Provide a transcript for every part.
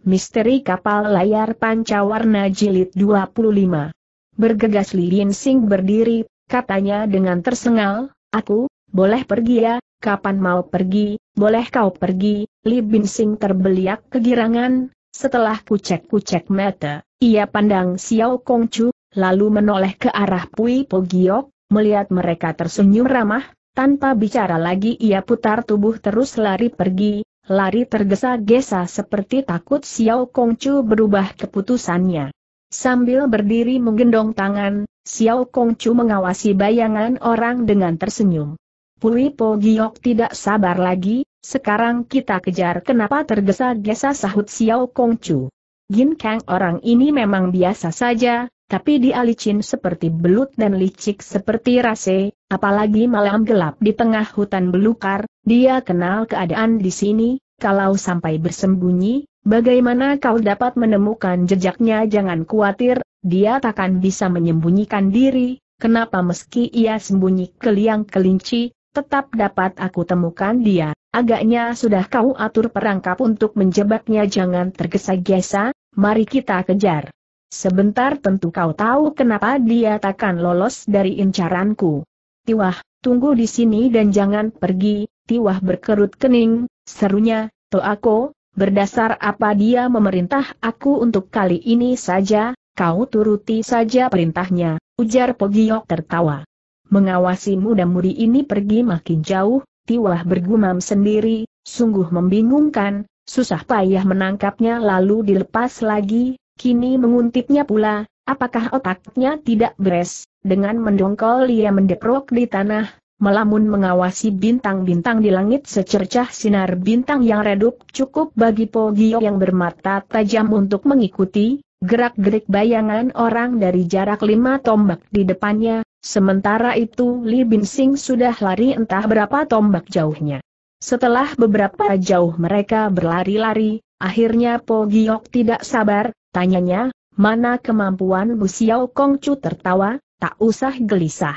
Misteri Kapal Layar Pancawarna Jilid 25 Bergegas Li Sing berdiri, katanya dengan tersengal, Aku, boleh pergi ya, kapan mau pergi, boleh kau pergi, Li Sing terbeliak kegirangan, setelah kucek-kucek mata, ia pandang Xiao Kongcu, lalu menoleh ke arah Pui Pogiok, melihat mereka tersenyum ramah, tanpa bicara lagi ia putar tubuh terus lari pergi, lari tergesa-gesa seperti takut Xiao Kongcu berubah keputusannya. Sambil berdiri menggendong tangan, Xiao Kongcu mengawasi bayangan orang dengan tersenyum. Pui Po Giok tidak sabar lagi, sekarang kita kejar kenapa tergesa-gesa sahut Xiao Kongcu. Gin Kang orang ini memang biasa saja, tapi dia licin seperti belut dan licik seperti rase, apalagi malam gelap di tengah hutan belukar, dia kenal keadaan di sini, kalau sampai bersembunyi, bagaimana kau dapat menemukan jejaknya jangan khawatir, dia takkan bisa menyembunyikan diri, kenapa meski ia sembunyi ke kelinci, tetap dapat aku temukan dia, agaknya sudah kau atur perangkap untuk menjebaknya jangan tergesa-gesa, mari kita kejar. Sebentar tentu kau tahu kenapa dia takkan lolos dari incaranku. Tiwah, tunggu di sini dan jangan pergi, Tiwah berkerut kening, serunya, aku, berdasar apa dia memerintah aku untuk kali ini saja, kau turuti saja perintahnya, ujar Pogiok tertawa. Mengawasi muda-mudi ini pergi makin jauh, Tiwah bergumam sendiri, sungguh membingungkan, susah payah menangkapnya lalu dilepas lagi, Kini menguntitnya pula, apakah otaknya tidak beres, dengan mendongkol ia mendeprok di tanah, melamun mengawasi bintang-bintang di langit secercah sinar bintang yang redup cukup bagi Pogio yang bermata tajam untuk mengikuti, gerak-gerik bayangan orang dari jarak lima tombak di depannya, sementara itu Li Binsing sudah lari entah berapa tombak jauhnya. Setelah beberapa jauh mereka berlari-lari, akhirnya Pogiok tidak sabar, Tanyanya, mana kemampuan Bu Xiao Kongcu tertawa, tak usah gelisah.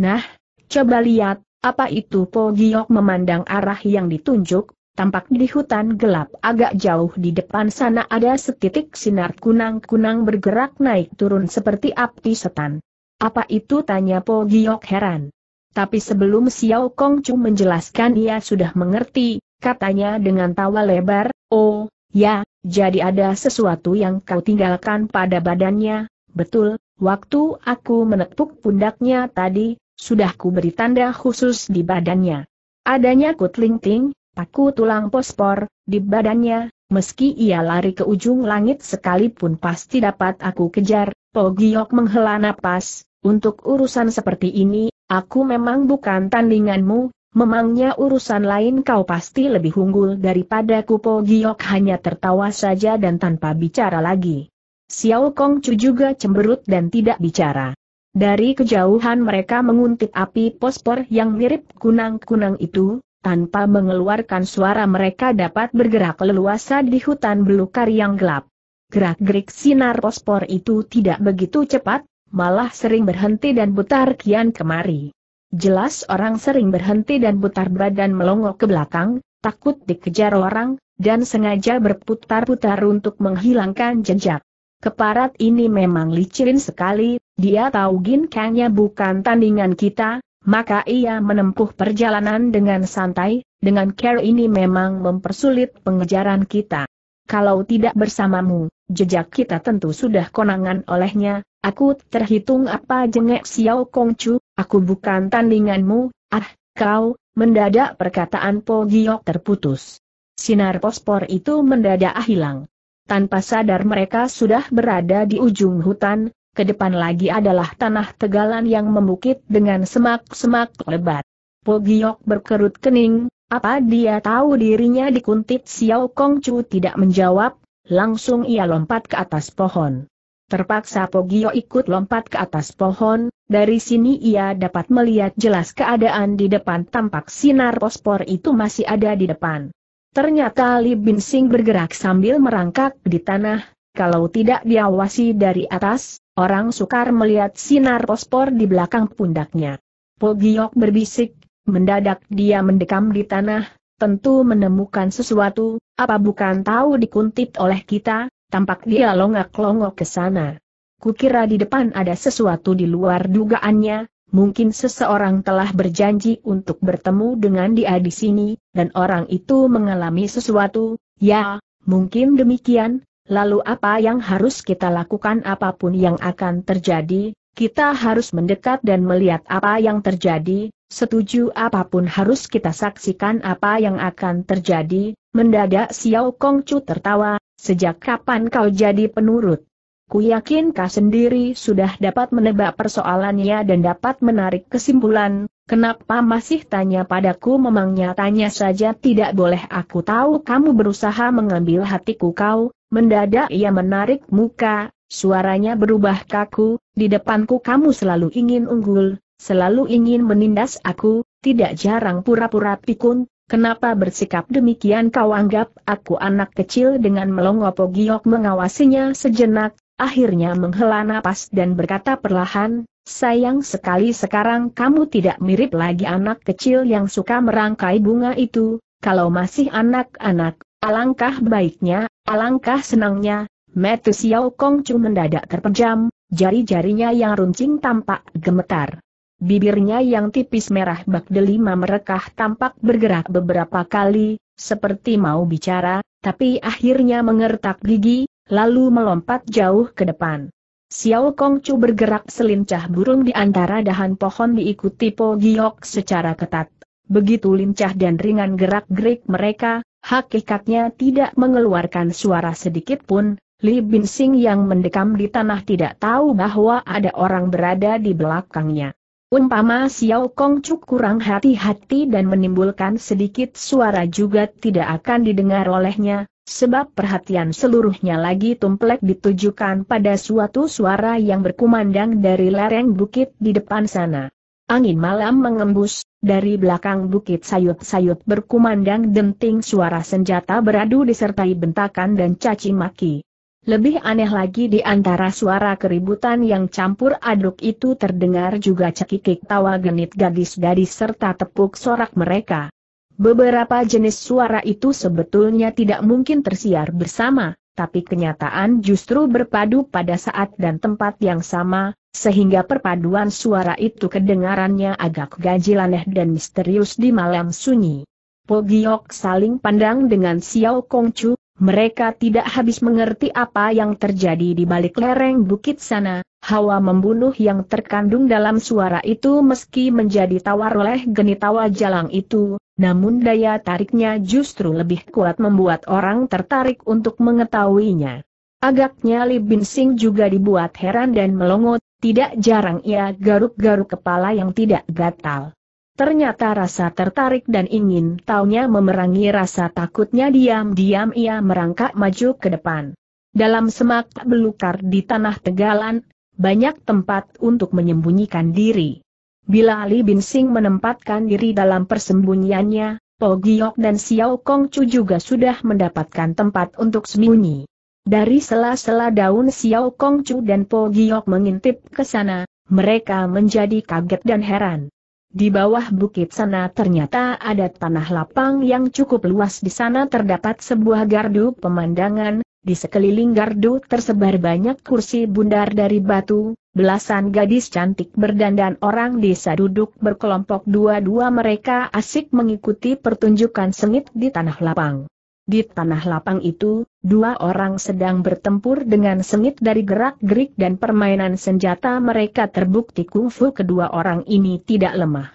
Nah, coba lihat, apa itu Po Giok memandang arah yang ditunjuk, tampak di hutan gelap agak jauh di depan sana ada setitik sinar kunang-kunang bergerak naik turun seperti api setan. Apa itu tanya Po Giok heran. Tapi sebelum Xiao Kongcu menjelaskan ia sudah mengerti, katanya dengan tawa lebar, oh, ya, jadi ada sesuatu yang kau tinggalkan pada badannya, betul, waktu aku menepuk pundaknya tadi, sudah ku beri tanda khusus di badannya. Adanya kutlingting, paku tulang pospor, di badannya, meski ia lari ke ujung langit sekalipun pasti dapat aku kejar, Pogiok menghela napas, untuk urusan seperti ini, aku memang bukan tandinganmu, Memangnya urusan lain kau pasti lebih unggul daripada Kupo Giok hanya tertawa saja dan tanpa bicara lagi. Xiao Kong Kongcu juga cemberut dan tidak bicara. Dari kejauhan mereka menguntit api pospor yang mirip kunang-kunang itu, tanpa mengeluarkan suara mereka dapat bergerak leluasa di hutan belukar yang gelap. Gerak-gerik sinar pospor itu tidak begitu cepat, malah sering berhenti dan putar kian kemari. Jelas orang sering berhenti dan putar badan melongo ke belakang, takut dikejar orang, dan sengaja berputar-putar untuk menghilangkan jejak. Keparat ini memang licin sekali, dia tahu gin kangnya bukan tandingan kita, maka ia menempuh perjalanan dengan santai, dengan care ini memang mempersulit pengejaran kita kalau tidak bersamamu, jejak kita tentu sudah konangan olehnya, aku terhitung apa jengek Xiao Kongcu, aku bukan tandinganmu, ah, kau, mendadak perkataan Po Giok terputus. Sinar pospor itu mendadak hilang. Tanpa sadar mereka sudah berada di ujung hutan, ke depan lagi adalah tanah tegalan yang membukit dengan semak-semak lebat. Po Giok berkerut kening, apa dia tahu dirinya dikuntit Xiao Kong Chu tidak menjawab, langsung ia lompat ke atas pohon. Terpaksa Pogio ikut lompat ke atas pohon, dari sini ia dapat melihat jelas keadaan di depan tampak sinar pospor itu masih ada di depan. Ternyata Li Sing bergerak sambil merangkak di tanah, kalau tidak diawasi dari atas, orang sukar melihat sinar pospor di belakang pundaknya. Pogio berbisik, Mendadak dia mendekam di tanah, tentu menemukan sesuatu, apa bukan tahu dikuntit oleh kita, tampak dia longak-longok ke sana. Kukira di depan ada sesuatu di luar dugaannya, mungkin seseorang telah berjanji untuk bertemu dengan dia di sini, dan orang itu mengalami sesuatu, ya, mungkin demikian, lalu apa yang harus kita lakukan apapun yang akan terjadi, kita harus mendekat dan melihat apa yang terjadi, setuju apapun harus kita saksikan apa yang akan terjadi, mendadak Xiao Kongcu tertawa, sejak kapan kau jadi penurut? Ku yakin kau sendiri sudah dapat menebak persoalannya dan dapat menarik kesimpulan, kenapa masih tanya padaku memangnya tanya saja tidak boleh aku tahu kamu berusaha mengambil hatiku kau, mendadak ia menarik muka, suaranya berubah kaku, di depanku kamu selalu ingin unggul, selalu ingin menindas aku, tidak jarang pura-pura pikun, Kenapa bersikap demikian kau anggap aku anak kecil dengan melongo pogiok mengawasinya sejenak, akhirnya menghela napas dan berkata perlahan, sayang sekali sekarang kamu tidak mirip lagi anak kecil yang suka merangkai bunga itu, kalau masih anak-anak, alangkah baiknya, alangkah senangnya, Metu Xiao Kong mendadak terpejam, Jari-jarinya yang runcing tampak gemetar. Bibirnya yang tipis merah bak delima merekah tampak bergerak beberapa kali, seperti mau bicara, tapi akhirnya mengertak gigi, lalu melompat jauh ke depan. Xiao Kongcu bergerak selincah burung di antara dahan pohon diikuti Po Giok secara ketat. Begitu lincah dan ringan gerak-gerik mereka, hakikatnya tidak mengeluarkan suara sedikit pun, Li Binsing yang mendekam di tanah tidak tahu bahwa ada orang berada di belakangnya. Umpama Xiao Kong Cuk kurang hati-hati dan menimbulkan sedikit suara juga tidak akan didengar olehnya, sebab perhatian seluruhnya lagi tumplek ditujukan pada suatu suara yang berkumandang dari lereng bukit di depan sana. Angin malam mengembus, dari belakang bukit sayut-sayut berkumandang denting suara senjata beradu disertai bentakan dan caci maki. Lebih aneh lagi di antara suara keributan yang campur aduk itu terdengar juga cekikik tawa genit gadis-gadis serta tepuk sorak mereka. Beberapa jenis suara itu sebetulnya tidak mungkin tersiar bersama, tapi kenyataan justru berpadu pada saat dan tempat yang sama, sehingga perpaduan suara itu kedengarannya agak aneh dan misterius di malam sunyi. Pogiok saling pandang dengan Xiao Kongchu. Mereka tidak habis mengerti apa yang terjadi di balik lereng bukit sana, hawa membunuh yang terkandung dalam suara itu meski menjadi tawar oleh geni tawa jalang itu, namun daya tariknya justru lebih kuat membuat orang tertarik untuk mengetahuinya. Agaknya Li Binsing juga dibuat heran dan melongot, tidak jarang ia garuk-garuk kepala yang tidak gatal. Ternyata rasa tertarik dan ingin taunya memerangi rasa takutnya diam-diam ia merangkak maju ke depan. Dalam semak belukar di tanah Tegalan, banyak tempat untuk menyembunyikan diri. Bila Ali Bin Sing menempatkan diri dalam persembunyiannya, Po Giok dan Xiao Kong Chu juga sudah mendapatkan tempat untuk sembunyi. Dari sela-sela daun Xiao Kong Chu dan Po Giok mengintip ke sana, mereka menjadi kaget dan heran. Di bawah bukit sana ternyata ada tanah lapang yang cukup luas di sana terdapat sebuah gardu pemandangan, di sekeliling gardu tersebar banyak kursi bundar dari batu, belasan gadis cantik berdandan orang desa duduk berkelompok dua-dua mereka asik mengikuti pertunjukan sengit di tanah lapang. Di tanah lapang itu, dua orang sedang bertempur dengan sengit dari gerak-gerik dan permainan senjata mereka terbukti kungfu kedua orang ini tidak lemah.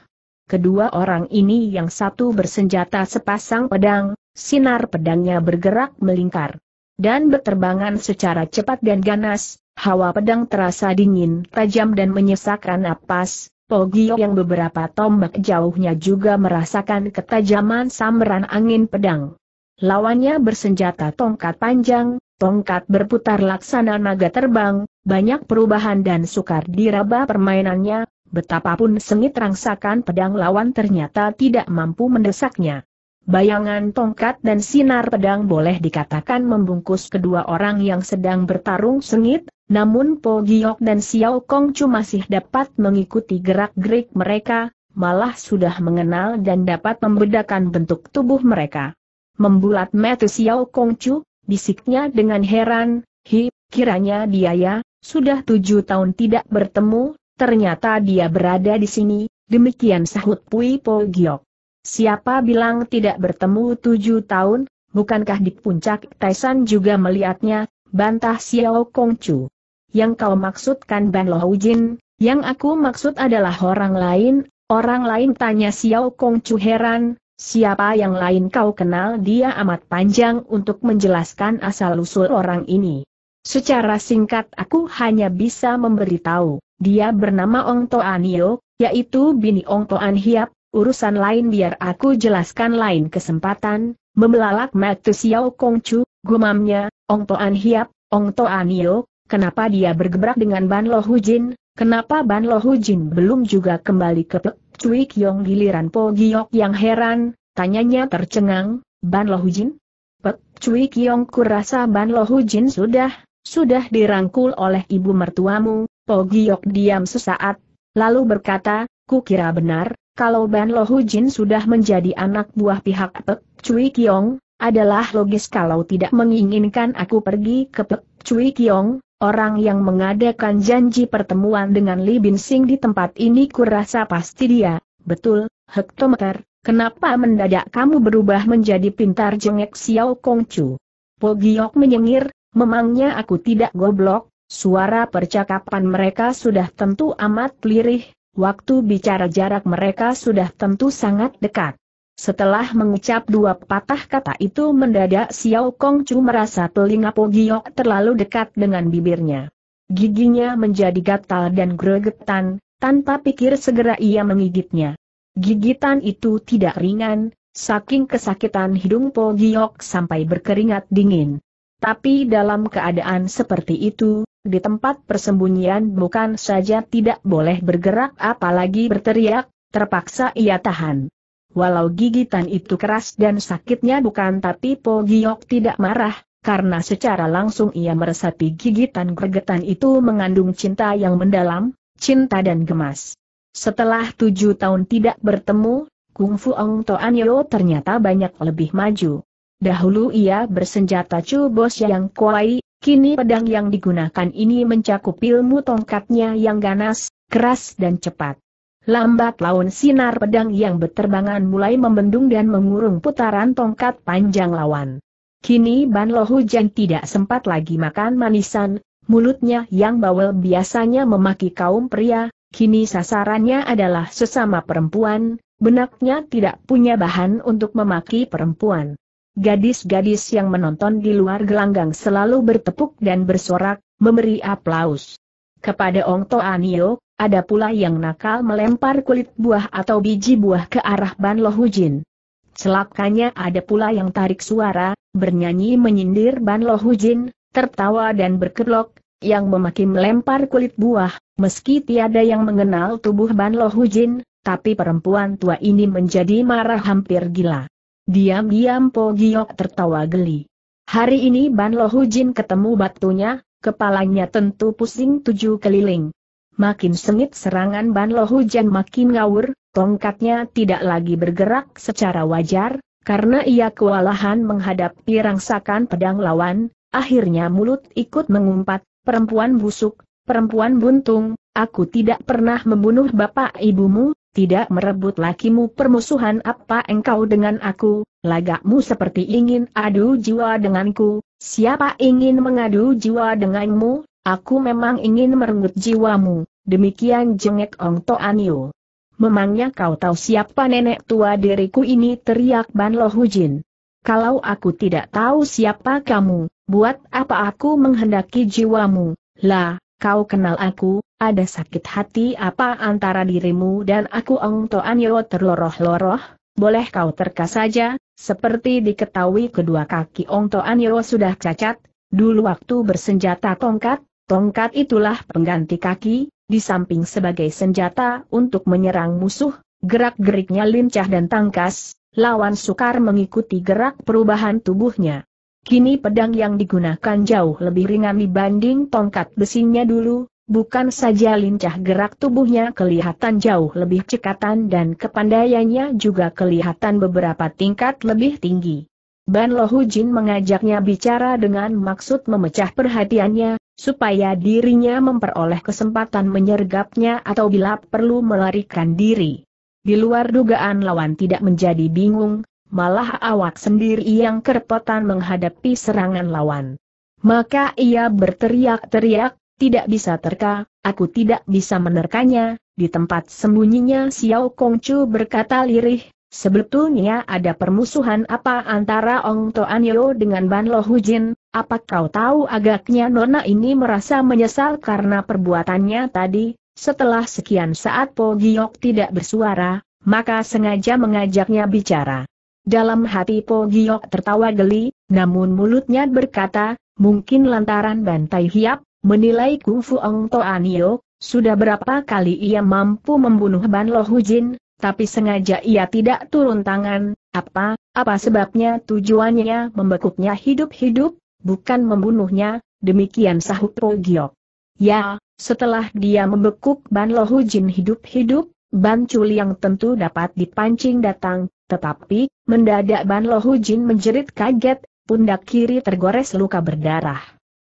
Kedua orang ini yang satu bersenjata sepasang pedang, sinar pedangnya bergerak melingkar. Dan berterbangan secara cepat dan ganas, hawa pedang terasa dingin, tajam dan menyesakkan napas, Pogio yang beberapa tombak jauhnya juga merasakan ketajaman samaran angin pedang. Lawannya bersenjata tongkat panjang, tongkat berputar laksana naga terbang, banyak perubahan dan sukar diraba permainannya, betapapun sengit rangsakan pedang lawan ternyata tidak mampu mendesaknya. Bayangan tongkat dan sinar pedang boleh dikatakan membungkus kedua orang yang sedang bertarung sengit, namun Po Giok dan Xiao Kong Chu masih dapat mengikuti gerak-gerik mereka, malah sudah mengenal dan dapat membedakan bentuk tubuh mereka. Membulat metu Xiao Kongcu, bisiknya dengan heran, hi, kiranya dia ya, sudah tujuh tahun tidak bertemu, ternyata dia berada di sini, demikian sahut Pui Po Giok. Siapa bilang tidak bertemu tujuh tahun, bukankah di puncak Taisan juga melihatnya, bantah Xiao Kongcu. Yang kau maksudkan Ban Lo Jin, yang aku maksud adalah orang lain, orang lain tanya Xiao Kongcu heran, Siapa yang lain kau kenal dia amat panjang untuk menjelaskan asal-usul orang ini. Secara singkat aku hanya bisa memberitahu, dia bernama Ong Toanio, yaitu bini Ong Toan Hiap, urusan lain biar aku jelaskan lain kesempatan, membelalak Matu Xiao Chu, gumamnya, Ong Toan Hiap, Ong Toanio, kenapa dia bergebrak dengan Ban Lo Hujin, kenapa Ban Lo Hujin belum juga kembali ke Pek? Cui Kiong giliran Po Giok yang heran, tanyanya tercengang, Ban Lo Hujin? Pek Cui Kiong kurasa Ban Lo Hujin sudah, sudah dirangkul oleh ibu mertuamu, Po Giok diam sesaat, lalu berkata, ku kira benar, kalau Ban Lo Hujin sudah menjadi anak buah pihak Pek Cui Kiong, adalah logis kalau tidak menginginkan aku pergi ke Pek Cui Kiong, Orang yang mengadakan janji pertemuan dengan Li Binsing di tempat ini kurasa pasti dia, betul, hektometer, kenapa mendadak kamu berubah menjadi pintar jengek Xiao Chu? Po Giok menyengir, memangnya aku tidak goblok, suara percakapan mereka sudah tentu amat lirih, waktu bicara jarak mereka sudah tentu sangat dekat. Setelah mengucap dua patah kata itu mendadak Xiao Kong Chu merasa telinga Po terlalu dekat dengan bibirnya. Giginya menjadi gatal dan gregetan, tanpa pikir segera ia menggigitnya. Gigitan itu tidak ringan, saking kesakitan hidung Po sampai berkeringat dingin. Tapi dalam keadaan seperti itu, di tempat persembunyian bukan saja tidak boleh bergerak apalagi berteriak, terpaksa ia tahan. Walau gigitan itu keras dan sakitnya bukan tapi Po Giok tidak marah, karena secara langsung ia meresapi gigitan gregetan itu mengandung cinta yang mendalam, cinta dan gemas. Setelah tujuh tahun tidak bertemu, Kung Fu Ong Toan Yeo ternyata banyak lebih maju. Dahulu ia bersenjata Chu Bos yang kuai, kini pedang yang digunakan ini mencakup ilmu tongkatnya yang ganas, keras dan cepat. Lambat laun sinar pedang yang berterbangan mulai membendung dan mengurung putaran tongkat panjang lawan. Kini Ban Lo Hujan tidak sempat lagi makan manisan, mulutnya yang bawel biasanya memaki kaum pria, kini sasarannya adalah sesama perempuan, benaknya tidak punya bahan untuk memaki perempuan. Gadis-gadis yang menonton di luar gelanggang selalu bertepuk dan bersorak, memberi aplaus. Kepada Ong Anio, ada pula yang nakal melempar kulit buah atau biji buah ke arah Ban Lohujin. Celakanya ada pula yang tarik suara, bernyanyi menyindir Ban Lohujin, tertawa dan berkelok, yang memaki melempar kulit buah, meski tiada yang mengenal tubuh Ban Lohujin, tapi perempuan tua ini menjadi marah hampir gila. Diam-diam Po Giok tertawa geli. Hari ini Ban Lohujin ketemu batunya, kepalanya tentu pusing tujuh keliling makin sengit serangan Ban Banlo Hujan makin ngawur, tongkatnya tidak lagi bergerak secara wajar, karena ia kewalahan menghadapi rangsakan pedang lawan, akhirnya mulut ikut mengumpat, perempuan busuk, perempuan buntung, aku tidak pernah membunuh bapak ibumu, tidak merebut lakimu permusuhan apa engkau dengan aku, lagakmu seperti ingin adu jiwa denganku, siapa ingin mengadu jiwa denganmu, aku memang ingin merenggut jiwamu. Demikian jengek Ong Toanio. Memangnya kau tahu siapa nenek tua diriku ini teriak Ban Lo Hujin. Kalau aku tidak tahu siapa kamu, buat apa aku menghendaki jiwamu, lah, kau kenal aku, ada sakit hati apa antara dirimu dan aku Ong Anio terloroh-loroh, boleh kau terka saja, seperti diketahui kedua kaki Ong Anio sudah cacat, dulu waktu bersenjata tongkat, tongkat itulah pengganti kaki, di samping sebagai senjata untuk menyerang musuh, gerak-geriknya lincah dan tangkas, lawan sukar mengikuti gerak perubahan tubuhnya. Kini pedang yang digunakan jauh lebih ringan dibanding tongkat besinya dulu, bukan saja lincah gerak tubuhnya kelihatan jauh lebih cekatan dan kepandaiannya juga kelihatan beberapa tingkat lebih tinggi. Ban Lohujin mengajaknya bicara dengan maksud memecah perhatiannya, supaya dirinya memperoleh kesempatan menyergapnya atau bila perlu melarikan diri. Di luar dugaan lawan tidak menjadi bingung, malah awak sendiri yang kerepotan menghadapi serangan lawan. Maka ia berteriak-teriak, tidak bisa terka, aku tidak bisa menerkanya, di tempat sembunyinya Xiao Kongcu berkata lirih, Sebetulnya ada permusuhan apa antara Ong Yeo dengan Ban Lo Hujin, apa kau tahu agaknya Nona ini merasa menyesal karena perbuatannya tadi, setelah sekian saat Po Giok tidak bersuara, maka sengaja mengajaknya bicara. Dalam hati Po Giok tertawa geli, namun mulutnya berkata, mungkin lantaran bantai hiap, menilai kungfu Ong Yeo, sudah berapa kali ia mampu membunuh Ban Lo Hujin, tapi sengaja ia tidak turun tangan, apa, apa sebabnya tujuannya membekuknya hidup-hidup, bukan membunuhnya, demikian sahut Rogiok. Ya, setelah dia membekuk Ban Jin hidup-hidup, Ban Chul yang tentu dapat dipancing datang, tetapi, mendadak Ban Jin menjerit kaget, pundak kiri tergores luka berdarah.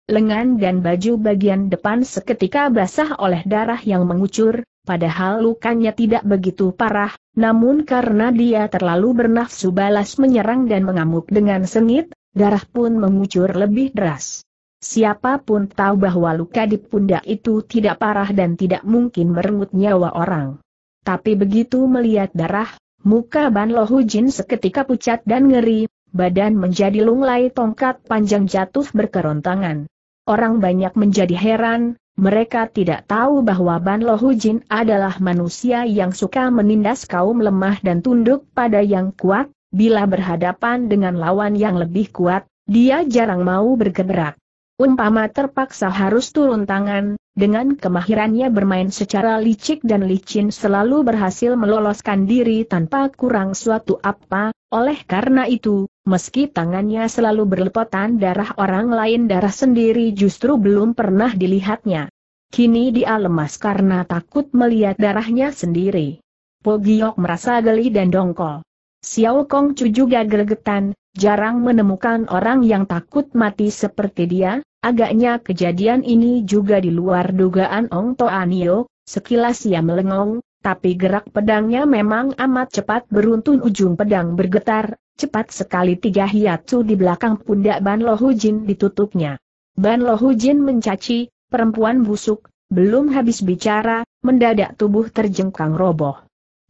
Lengan dan baju bagian depan seketika basah oleh darah yang mengucur, padahal lukanya tidak begitu parah, namun karena dia terlalu bernafsu balas menyerang dan mengamuk dengan sengit, darah pun mengucur lebih deras. Siapapun tahu bahwa luka di pundak itu tidak parah dan tidak mungkin merenggut nyawa orang. Tapi begitu melihat darah, muka Ban Lohujin seketika pucat dan ngeri, badan menjadi lunglai tongkat panjang jatuh berkerontangan. Orang banyak menjadi heran, mereka tidak tahu bahwa Ban Jin adalah manusia yang suka menindas kaum lemah dan tunduk pada yang kuat, bila berhadapan dengan lawan yang lebih kuat, dia jarang mau bergerak. Umpama terpaksa harus turun tangan, dengan kemahirannya bermain secara licik dan licin selalu berhasil meloloskan diri tanpa kurang suatu apa, oleh karena itu, Meski tangannya selalu berlepotan darah orang lain darah sendiri justru belum pernah dilihatnya. Kini dia lemas karena takut melihat darahnya sendiri. Po merasa geli dan dongkol. Xiao Kong Chu juga gregetan, jarang menemukan orang yang takut mati seperti dia, agaknya kejadian ini juga di luar dugaan Ong Anio, sekilas ia melengong, tapi gerak pedangnya memang amat cepat beruntun ujung pedang bergetar, Cepat sekali tiga hiatus di belakang pundak Ban Lohujin ditutupnya. Ban Lohujin mencaci, perempuan busuk, belum habis bicara, mendadak tubuh terjengkang roboh.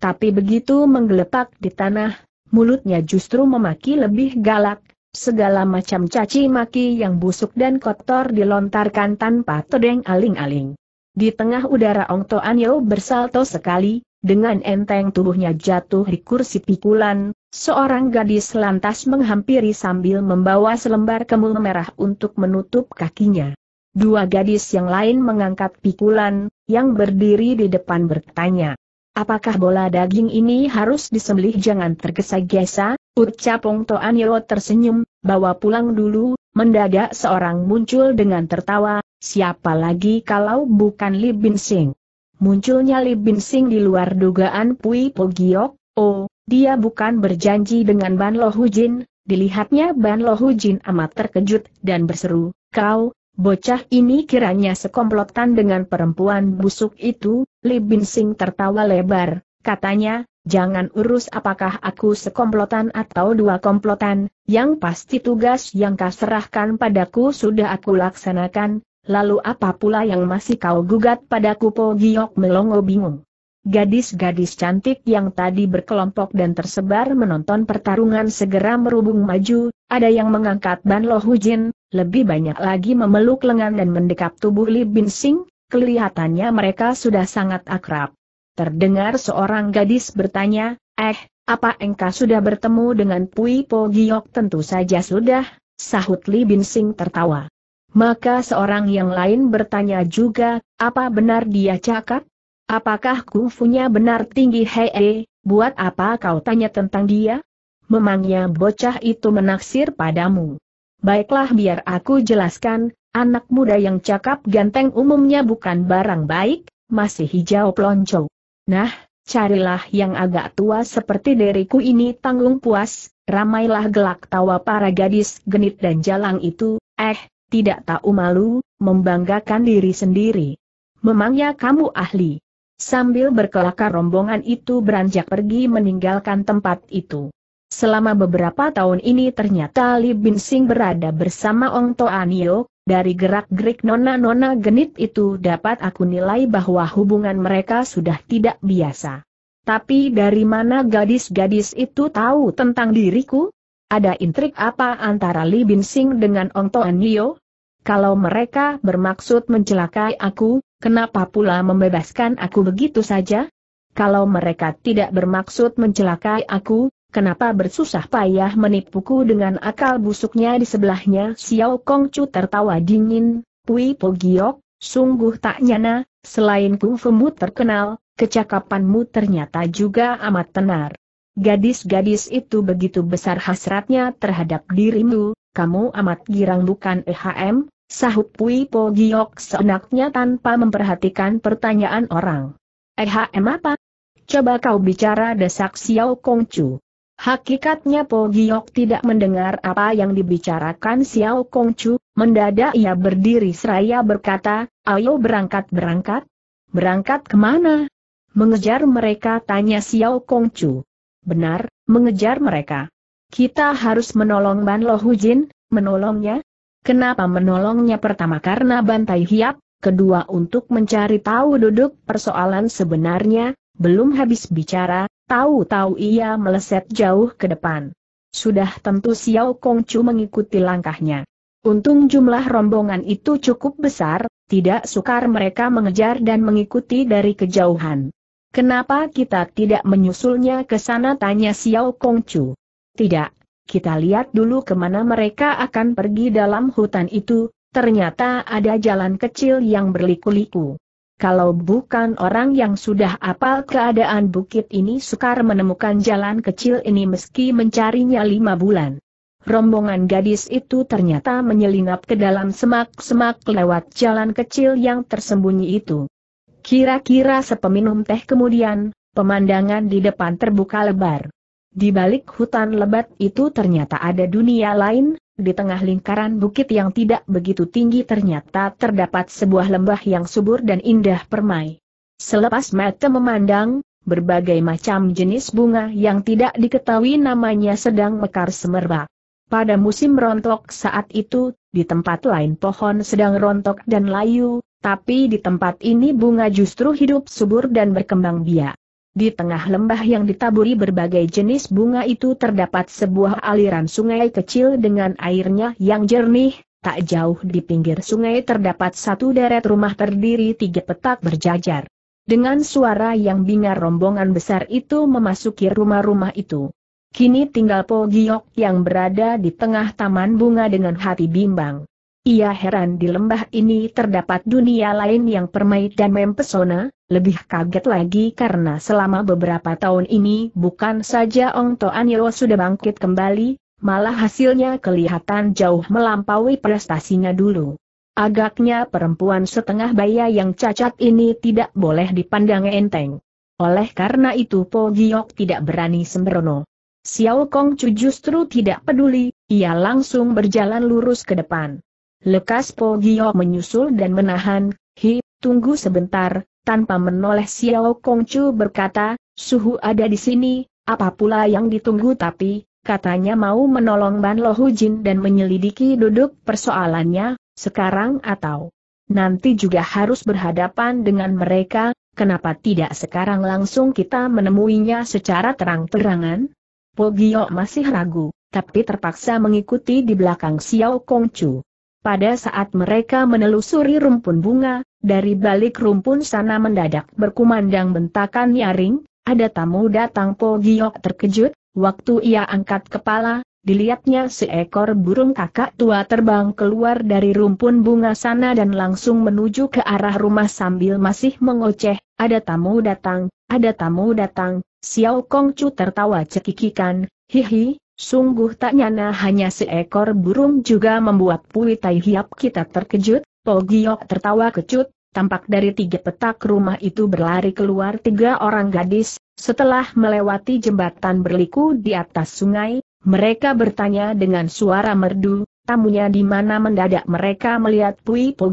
Tapi begitu menggeletak di tanah, mulutnya justru memaki lebih galak, segala macam caci maki yang busuk dan kotor dilontarkan tanpa tedeng aling-aling. Di tengah udara Ong Toan Yau bersalto sekali, dengan enteng tubuhnya jatuh di kursi pikulan, Seorang gadis lantas menghampiri sambil membawa selembar kemul merah untuk menutup kakinya. Dua gadis yang lain mengangkat pikulan, yang berdiri di depan bertanya. Apakah bola daging ini harus disembelih jangan tergesa-gesa? Ucap Wong Toanyo tersenyum, bawa pulang dulu, mendadak seorang muncul dengan tertawa, siapa lagi kalau bukan Li Bin Sing. Munculnya Li Bin Sing di luar dugaan Pui Pogiok, Oh, dia bukan berjanji dengan Ban Lohujin, dilihatnya Ban Lohujin amat terkejut dan berseru, kau, bocah ini kiranya sekomplotan dengan perempuan busuk itu, Li Sing tertawa lebar, katanya, Jangan urus apakah aku sekomplotan atau dua komplotan, yang pasti tugas yang kau serahkan padaku sudah aku laksanakan, lalu apa pula yang masih kau gugat padaku Po Giok Melongo bingung. Gadis-gadis cantik yang tadi berkelompok dan tersebar menonton pertarungan segera merubung maju, ada yang mengangkat Ban Lo Hujin, lebih banyak lagi memeluk lengan dan mendekap tubuh Li Binsing, kelihatannya mereka sudah sangat akrab. Terdengar seorang gadis bertanya, eh, apa engkau sudah bertemu dengan Pui Po Giok tentu saja sudah, sahut Li Binsing tertawa. Maka seorang yang lain bertanya juga, apa benar dia cakap? Apakah kungfunya benar tinggi hee, buat apa kau tanya tentang dia? Memangnya bocah itu menaksir padamu. Baiklah biar aku jelaskan, anak muda yang cakap ganteng umumnya bukan barang baik, masih hijau plonco. Nah, carilah yang agak tua seperti diriku ini tanggung puas, ramailah gelak tawa para gadis genit dan jalang itu, eh, tidak tahu malu, membanggakan diri sendiri. Memangnya kamu ahli, Sambil berkelakar rombongan itu beranjak pergi meninggalkan tempat itu. Selama beberapa tahun ini ternyata Li Binsing berada bersama Ong Toanio, dari gerak-gerik nona-nona genit itu dapat aku nilai bahwa hubungan mereka sudah tidak biasa. Tapi dari mana gadis-gadis itu tahu tentang diriku? Ada intrik apa antara Li Binsing dengan Ong To Nio? Kalau mereka bermaksud mencelakai aku, kenapa pula membebaskan aku begitu saja? Kalau mereka tidak bermaksud mencelakai aku, kenapa bersusah payah menipuku dengan akal busuknya di sebelahnya? Xiao Kongcu tertawa dingin, Pui Pogiok, sungguh tak nyana, selain kungfumu terkenal, kecakapanmu ternyata juga amat tenar. Gadis-gadis itu begitu besar hasratnya terhadap dirimu, kamu amat girang bukan EHM, Sahut Pui Po Giok seenaknya tanpa memperhatikan pertanyaan orang. Ehm apa? Coba kau bicara desak Xiao Chu. Hakikatnya Po Giok tidak mendengar apa yang dibicarakan Xiao Chu, mendadak ia berdiri seraya berkata, ayo berangkat-berangkat. Berangkat kemana? Mengejar mereka tanya Xiao Chu. Benar, mengejar mereka. Kita harus menolong Ban Lo Hujin, menolongnya, Kenapa menolongnya pertama karena bantai hiap, kedua untuk mencari tahu duduk persoalan sebenarnya, belum habis bicara, tahu-tahu ia meleset jauh ke depan. Sudah tentu Xiao Kongcu mengikuti langkahnya. Untung jumlah rombongan itu cukup besar, tidak sukar mereka mengejar dan mengikuti dari kejauhan. Kenapa kita tidak menyusulnya ke sana tanya Xiao Kongcu. Tidak, kita lihat dulu kemana mereka akan pergi dalam hutan itu, ternyata ada jalan kecil yang berliku-liku. Kalau bukan orang yang sudah apal keadaan bukit ini sukar menemukan jalan kecil ini meski mencarinya lima bulan. Rombongan gadis itu ternyata menyelinap ke dalam semak-semak lewat jalan kecil yang tersembunyi itu. Kira-kira sepeminum teh kemudian, pemandangan di depan terbuka lebar. Di balik hutan lebat itu ternyata ada dunia lain, di tengah lingkaran bukit yang tidak begitu tinggi ternyata terdapat sebuah lembah yang subur dan indah permai. Selepas mata memandang, berbagai macam jenis bunga yang tidak diketahui namanya sedang mekar semerbak. Pada musim rontok saat itu, di tempat lain pohon sedang rontok dan layu, tapi di tempat ini bunga justru hidup subur dan berkembang biak. Di tengah lembah yang ditaburi berbagai jenis bunga itu terdapat sebuah aliran sungai kecil dengan airnya yang jernih, tak jauh di pinggir sungai terdapat satu deret rumah terdiri tiga petak berjajar. Dengan suara yang bingar rombongan besar itu memasuki rumah-rumah itu. Kini tinggal Po Giok yang berada di tengah taman bunga dengan hati bimbang. Ia heran di lembah ini terdapat dunia lain yang permai dan mempesona, lebih kaget lagi karena selama beberapa tahun ini bukan saja Ong Toan Yeo sudah bangkit kembali, malah hasilnya kelihatan jauh melampaui prestasinya dulu. Agaknya perempuan setengah baya yang cacat ini tidak boleh dipandang enteng. Oleh karena itu Po Giok tidak berani sembrono. Xiao Kong Chu justru tidak peduli, ia langsung berjalan lurus ke depan. Lekas Po Giok menyusul dan menahan, hi, tunggu sebentar, tanpa menoleh Xiao Kongcu berkata, suhu ada di sini, apa pula yang ditunggu tapi, katanya mau menolong Ban Lo Jin dan menyelidiki duduk persoalannya, sekarang atau nanti juga harus berhadapan dengan mereka, kenapa tidak sekarang langsung kita menemuinya secara terang-terangan? Pogio masih ragu, tapi terpaksa mengikuti di belakang Xiao Kongcu. Pada saat mereka menelusuri rumpun bunga, dari balik rumpun sana mendadak berkumandang bentakan nyaring, ada tamu datang Po Giok terkejut, waktu ia angkat kepala, dilihatnya seekor burung kakak tua terbang keluar dari rumpun bunga sana dan langsung menuju ke arah rumah sambil masih mengoceh, ada tamu datang, ada tamu datang, Xiao Kongcu tertawa cekikikan, hihi, Sungguh tak nyana hanya seekor burung juga membuat Pui Tai Hiap kita terkejut, Po tertawa kecut, tampak dari tiga petak rumah itu berlari keluar tiga orang gadis, setelah melewati jembatan berliku di atas sungai, mereka bertanya dengan suara merdu, tamunya di mana mendadak mereka melihat Pui Po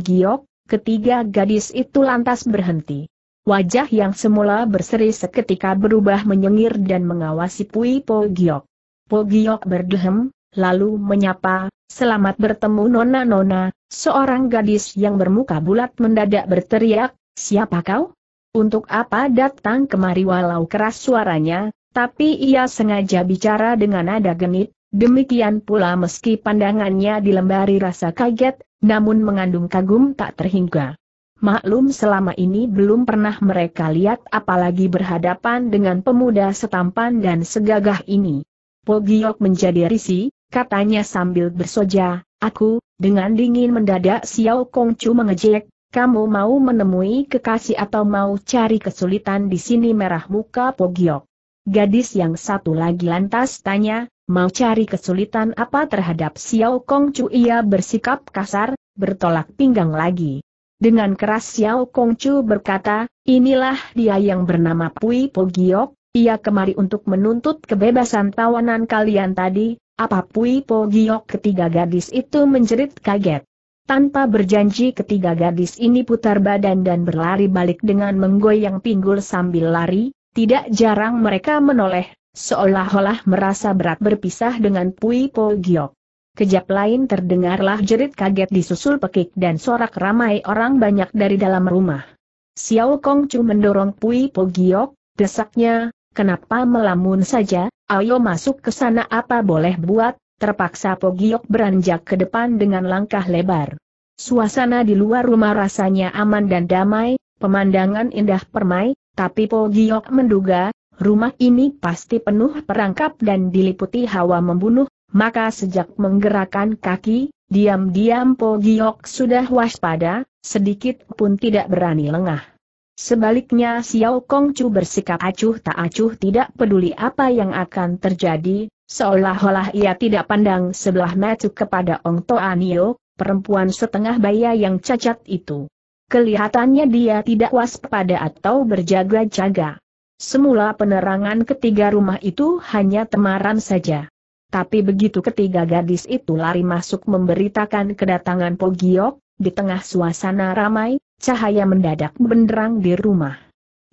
ketiga gadis itu lantas berhenti. Wajah yang semula berseri seketika berubah menyengir dan mengawasi Pui Po Pogiok berdehem, lalu menyapa, selamat bertemu nona-nona, seorang gadis yang bermuka bulat mendadak berteriak, siapa kau? Untuk apa datang kemari walau keras suaranya, tapi ia sengaja bicara dengan nada genit, demikian pula meski pandangannya dilembari rasa kaget, namun mengandung kagum tak terhingga. Maklum selama ini belum pernah mereka lihat apalagi berhadapan dengan pemuda setampan dan segagah ini. Giok menjadi risi, katanya sambil bersoja, aku, dengan dingin mendadak Xiao Kongcu mengejek, kamu mau menemui kekasih atau mau cari kesulitan di sini merah muka Pogiok. Gadis yang satu lagi lantas tanya, mau cari kesulitan apa terhadap Xiao Kongcu ia bersikap kasar, bertolak pinggang lagi. Dengan keras Xiao Kongcu berkata, inilah dia yang bernama Pui Pogiok, ia kemari untuk menuntut kebebasan tawanan kalian tadi, apa Pui Po Giok ketiga gadis itu menjerit kaget. Tanpa berjanji ketiga gadis ini putar badan dan berlari balik dengan menggoyang pinggul sambil lari, tidak jarang mereka menoleh, seolah-olah merasa berat berpisah dengan Pui Po Giok. Kejap lain terdengarlah jerit kaget disusul pekik dan sorak ramai orang banyak dari dalam rumah. Xiao Kong Chu mendorong Pui Po Giok, desaknya, Kenapa melamun saja, ayo masuk ke sana apa boleh buat, terpaksa Pogiok beranjak ke depan dengan langkah lebar. Suasana di luar rumah rasanya aman dan damai, pemandangan indah permai, tapi Pogiok menduga, rumah ini pasti penuh perangkap dan diliputi hawa membunuh, maka sejak menggerakkan kaki, diam-diam Pogiok sudah waspada, sedikit pun tidak berani lengah. Sebaliknya Xiao Kongcu bersikap acuh tak acuh tidak peduli apa yang akan terjadi, seolah-olah ia tidak pandang sebelah mata kepada Ong Toanio, perempuan setengah baya yang cacat itu. Kelihatannya dia tidak waspada atau berjaga-jaga. Semula penerangan ketiga rumah itu hanya temaram saja. Tapi begitu ketiga gadis itu lari masuk memberitakan kedatangan Pogiok, di tengah suasana ramai, cahaya mendadak benderang di rumah.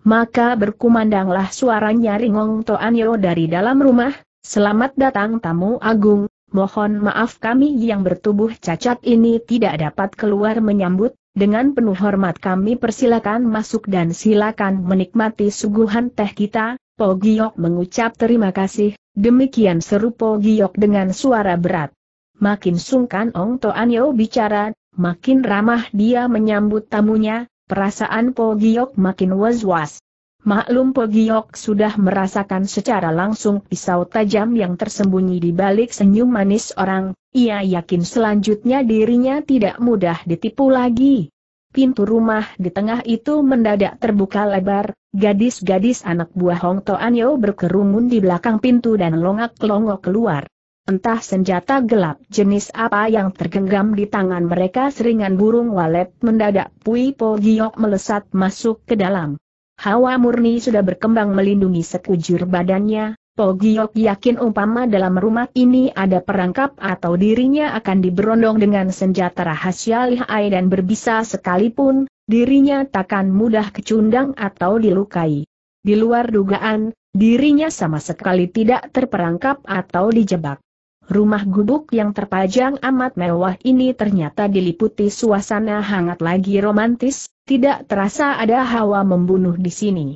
Maka berkumandanglah suara nyaring Ong Toanyo dari dalam rumah, selamat datang tamu agung, mohon maaf kami yang bertubuh cacat ini tidak dapat keluar menyambut, dengan penuh hormat kami persilakan masuk dan silakan menikmati suguhan teh kita, Po mengucap terima kasih, demikian seru Po dengan suara berat. Makin sungkan Ong Toanyo bicara, makin ramah dia menyambut tamunya, perasaan Po Giok makin was-was. Maklum Po Giok sudah merasakan secara langsung pisau tajam yang tersembunyi di balik senyum manis orang, ia yakin selanjutnya dirinya tidak mudah ditipu lagi. Pintu rumah di tengah itu mendadak terbuka lebar, gadis-gadis anak buah Hong Toanyo berkerumun di belakang pintu dan longak-longok keluar. Entah senjata gelap jenis apa yang tergenggam di tangan mereka seringan burung walet mendadak Pui Po Giok melesat masuk ke dalam. Hawa murni sudah berkembang melindungi sekujur badannya, Po Giok yakin umpama dalam rumah ini ada perangkap atau dirinya akan diberondong dengan senjata rahasia lihai dan berbisa sekalipun, dirinya takkan mudah kecundang atau dilukai. Di luar dugaan, dirinya sama sekali tidak terperangkap atau dijebak. Rumah gubuk yang terpajang amat mewah ini ternyata diliputi suasana hangat lagi romantis, tidak terasa ada hawa membunuh di sini.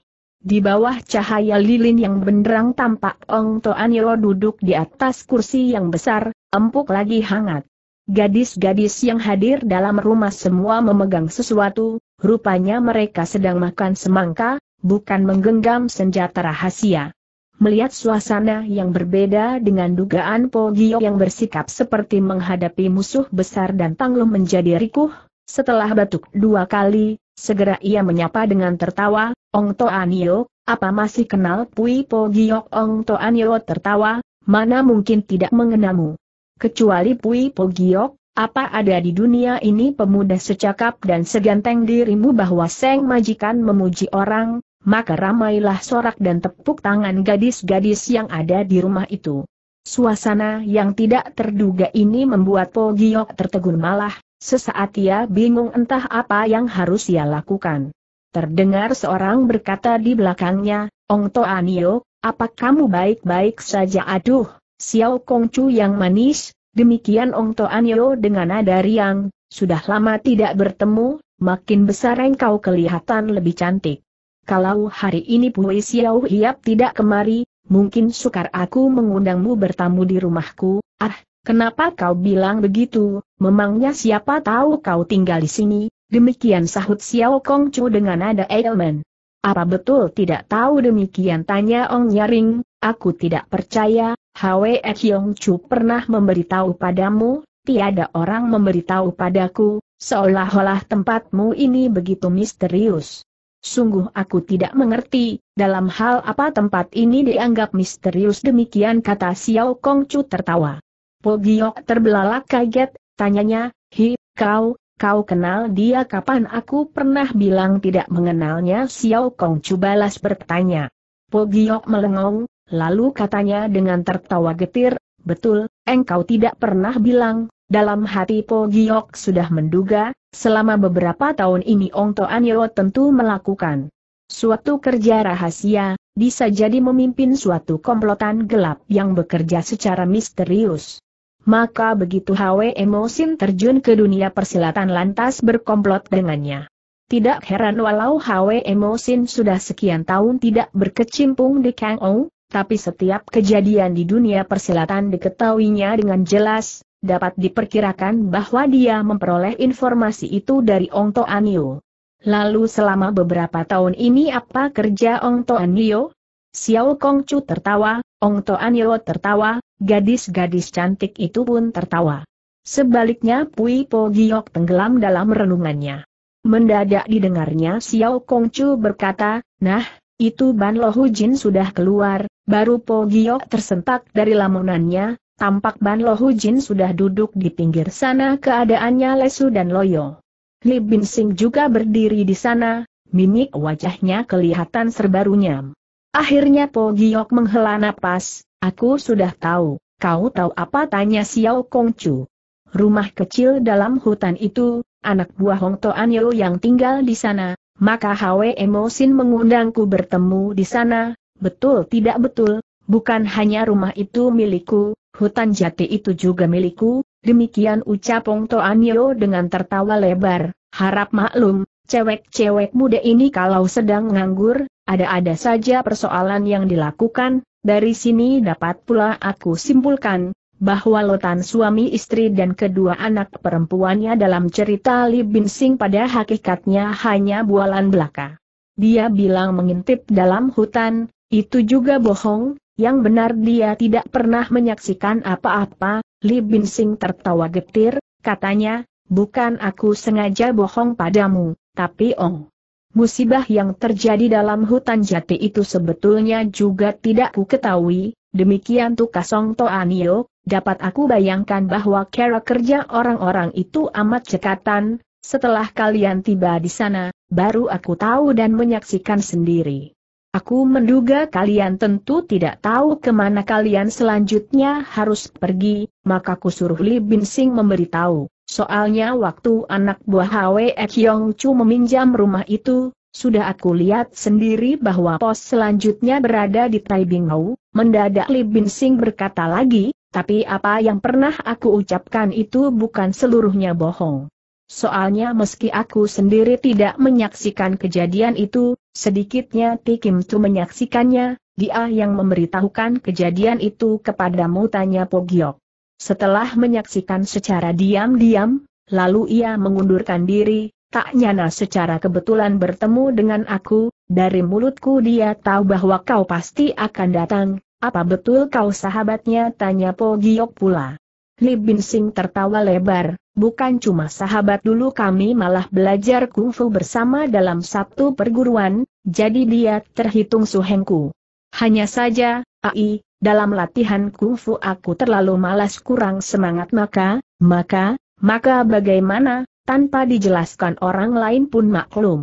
Di bawah cahaya lilin yang benderang tampak Ong Toaniro duduk di atas kursi yang besar, empuk lagi hangat. Gadis-gadis yang hadir dalam rumah semua memegang sesuatu, rupanya mereka sedang makan semangka, bukan menggenggam senjata rahasia. Melihat suasana yang berbeda dengan dugaan Po Gio yang bersikap seperti menghadapi musuh besar dan Tanglum menjadi rikuh, setelah batuk dua kali, segera ia menyapa dengan tertawa, Ong Toanio, apa masih kenal Pui Po Gio? Ong Toanio tertawa, mana mungkin tidak mengenamu. Kecuali Pui Po Gio, apa ada di dunia ini pemuda secakap dan seganteng dirimu bahwa Seng Majikan memuji orang, maka ramailah sorak dan tepuk tangan gadis-gadis yang ada di rumah itu. Suasana yang tidak terduga ini membuat Po Giok tertegun malah, sesaat ia bingung entah apa yang harus ia lakukan. Terdengar seorang berkata di belakangnya, Ong To Anio, apa kamu baik-baik saja aduh, Xiao Kong Chu yang manis, demikian Ong To Anio dengan nada riang, sudah lama tidak bertemu, makin besar engkau kelihatan lebih cantik kalau hari ini Pui Xiao Hiap tidak kemari, mungkin sukar aku mengundangmu bertamu di rumahku, ah, kenapa kau bilang begitu, memangnya siapa tahu kau tinggal di sini, demikian sahut Xiao Kong Chu dengan nada elemen. Apa betul tidak tahu demikian tanya Ong Yaring, aku tidak percaya, Hwe Kyong Chu pernah memberitahu padamu, tiada orang memberitahu padaku, seolah-olah tempatmu ini begitu misterius. Sungguh aku tidak mengerti, dalam hal apa tempat ini dianggap misterius demikian kata Xiao Kong Chu tertawa. Pogiok terbelalak kaget, tanyanya, Hi, kau, kau kenal dia kapan aku pernah bilang tidak mengenalnya Xiao Kong Chu balas bertanya. Pogiok melengong, lalu katanya dengan tertawa getir, betul, engkau tidak pernah bilang, dalam hati Po Giok sudah menduga, selama beberapa tahun ini Ong Yeo tentu melakukan suatu kerja rahasia, bisa jadi memimpin suatu komplotan gelap yang bekerja secara misterius. Maka begitu Hwe Emosin terjun ke dunia persilatan lantas berkomplot dengannya. Tidak heran walau Hwe Emosin sudah sekian tahun tidak berkecimpung di Kang Ong, tapi setiap kejadian di dunia persilatan diketahuinya dengan jelas, dapat diperkirakan bahwa dia memperoleh informasi itu dari Ong To Anio. Lalu selama beberapa tahun ini apa kerja Ong To Anio? Xiao Kong Chu tertawa, Ong To Anio tertawa, gadis-gadis cantik itu pun tertawa. Sebaliknya Pui Po Giok tenggelam dalam renungannya. Mendadak didengarnya Xiao Kong Chu berkata, nah, itu Ban Lo Hu Jin sudah keluar, baru Po Giok tersentak dari lamunannya, Tampak Ban Lohu Jin sudah duduk di pinggir sana keadaannya lesu dan loyo. Li Bin Sing juga berdiri di sana, mimik wajahnya kelihatan serba runyam. Akhirnya Po Giok menghela napas, aku sudah tahu, kau tahu apa tanya Xiao Chu. Rumah kecil dalam hutan itu, anak buah Hong To An Yeo yang tinggal di sana, maka Hwe Emosin mengundangku bertemu di sana, betul tidak betul, bukan hanya rumah itu milikku, hutan jati itu juga milikku, demikian ucap Wong Toanio dengan tertawa lebar, harap maklum, cewek-cewek muda ini kalau sedang nganggur, ada-ada saja persoalan yang dilakukan, dari sini dapat pula aku simpulkan, bahwa lotan suami istri dan kedua anak perempuannya dalam cerita Li Sing pada hakikatnya hanya bualan belaka. Dia bilang mengintip dalam hutan, itu juga bohong, yang benar dia tidak pernah menyaksikan apa-apa, Li Sing tertawa getir, katanya, bukan aku sengaja bohong padamu, tapi Ong. Musibah yang terjadi dalam hutan jati itu sebetulnya juga tidak ku ketahui, demikian Tukasong Toanio, dapat aku bayangkan bahwa cara kerja orang-orang itu amat cekatan, setelah kalian tiba di sana, baru aku tahu dan menyaksikan sendiri. Aku menduga kalian tentu tidak tahu kemana kalian selanjutnya harus pergi, maka suruh Li Binsing memberitahu. Soalnya waktu anak buah Hwe Kyong Chu meminjam rumah itu, sudah aku lihat sendiri bahwa pos selanjutnya berada di Taibingau, mendadak Li Binsing berkata lagi, tapi apa yang pernah aku ucapkan itu bukan seluruhnya bohong. Soalnya meski aku sendiri tidak menyaksikan kejadian itu, sedikitnya Tikim Tu menyaksikannya, dia yang memberitahukan kejadian itu kepadamu tanya Pogiok. Setelah menyaksikan secara diam-diam, lalu ia mengundurkan diri, tak nyana secara kebetulan bertemu dengan aku, dari mulutku dia tahu bahwa kau pasti akan datang, apa betul kau sahabatnya tanya Pogiok pula. Li sing tertawa lebar, bukan cuma sahabat dulu kami malah belajar kungfu bersama dalam satu perguruan, jadi dia terhitung suhengku. Hanya saja, ai, dalam latihan kungfu aku terlalu malas kurang semangat maka, maka, maka bagaimana, tanpa dijelaskan orang lain pun maklum.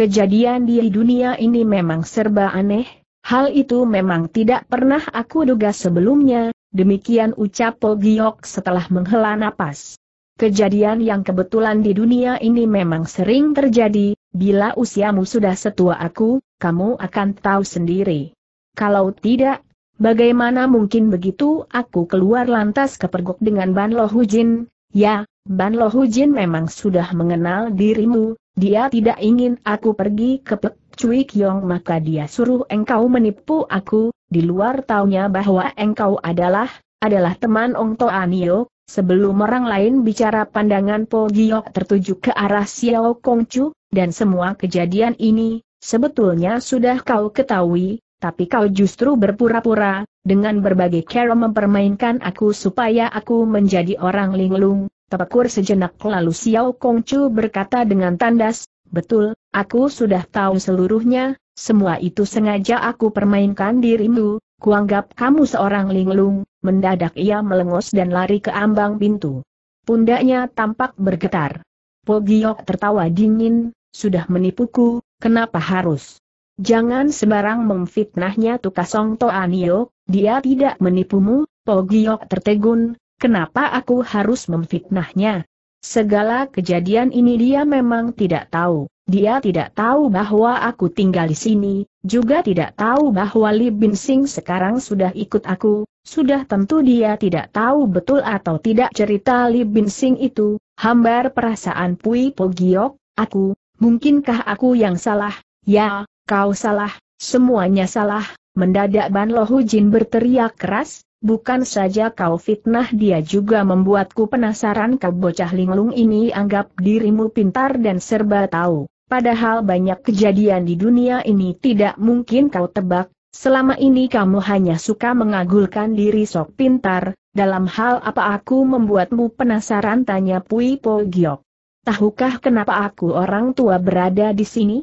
Kejadian di dunia ini memang serba aneh, hal itu memang tidak pernah aku duga sebelumnya, demikian ucap Po Giok setelah menghela napas. Kejadian yang kebetulan di dunia ini memang sering terjadi, bila usiamu sudah setua aku, kamu akan tahu sendiri. Kalau tidak, bagaimana mungkin begitu aku keluar lantas kepergok dengan Ban Lo Hujin? Ya, Ban Lo Hujin memang sudah mengenal dirimu, dia tidak ingin aku pergi ke Pek Cui Kiong maka dia suruh engkau menipu aku, di luar taunya bahwa engkau adalah, adalah teman Ong Anio. sebelum orang lain bicara pandangan Po Giok tertuju ke arah Xiao Chu, dan semua kejadian ini, sebetulnya sudah kau ketahui, tapi kau justru berpura-pura, dengan berbagai cara mempermainkan aku supaya aku menjadi orang linglung, terpekur sejenak lalu Xiao Chu berkata dengan tandas, betul, aku sudah tahu seluruhnya, semua itu sengaja aku permainkan dirimu, kuanggap kamu seorang linglung, mendadak ia melengos dan lari ke ambang pintu. Pundaknya tampak bergetar. Pogiok tertawa dingin, sudah menipuku, kenapa harus? Jangan sembarang memfitnahnya Tukasong Toanio, dia tidak menipumu, Pogiok tertegun, kenapa aku harus memfitnahnya? Segala kejadian ini dia memang tidak tahu. Dia tidak tahu bahwa aku tinggal di sini, juga tidak tahu bahwa Li Sing sekarang sudah ikut aku, sudah tentu dia tidak tahu betul atau tidak cerita Li Sing itu, hambar perasaan Pui Pogiok, aku, mungkinkah aku yang salah, ya, kau salah, semuanya salah, mendadak Ban Lohu Jin berteriak keras, bukan saja kau fitnah dia juga membuatku penasaran kau bocah linglung ini anggap dirimu pintar dan serba tahu. Padahal banyak kejadian di dunia ini tidak mungkin kau tebak, selama ini kamu hanya suka mengagulkan diri sok pintar, dalam hal apa aku membuatmu penasaran tanya Pui Po Giok. Tahukah kenapa aku orang tua berada di sini?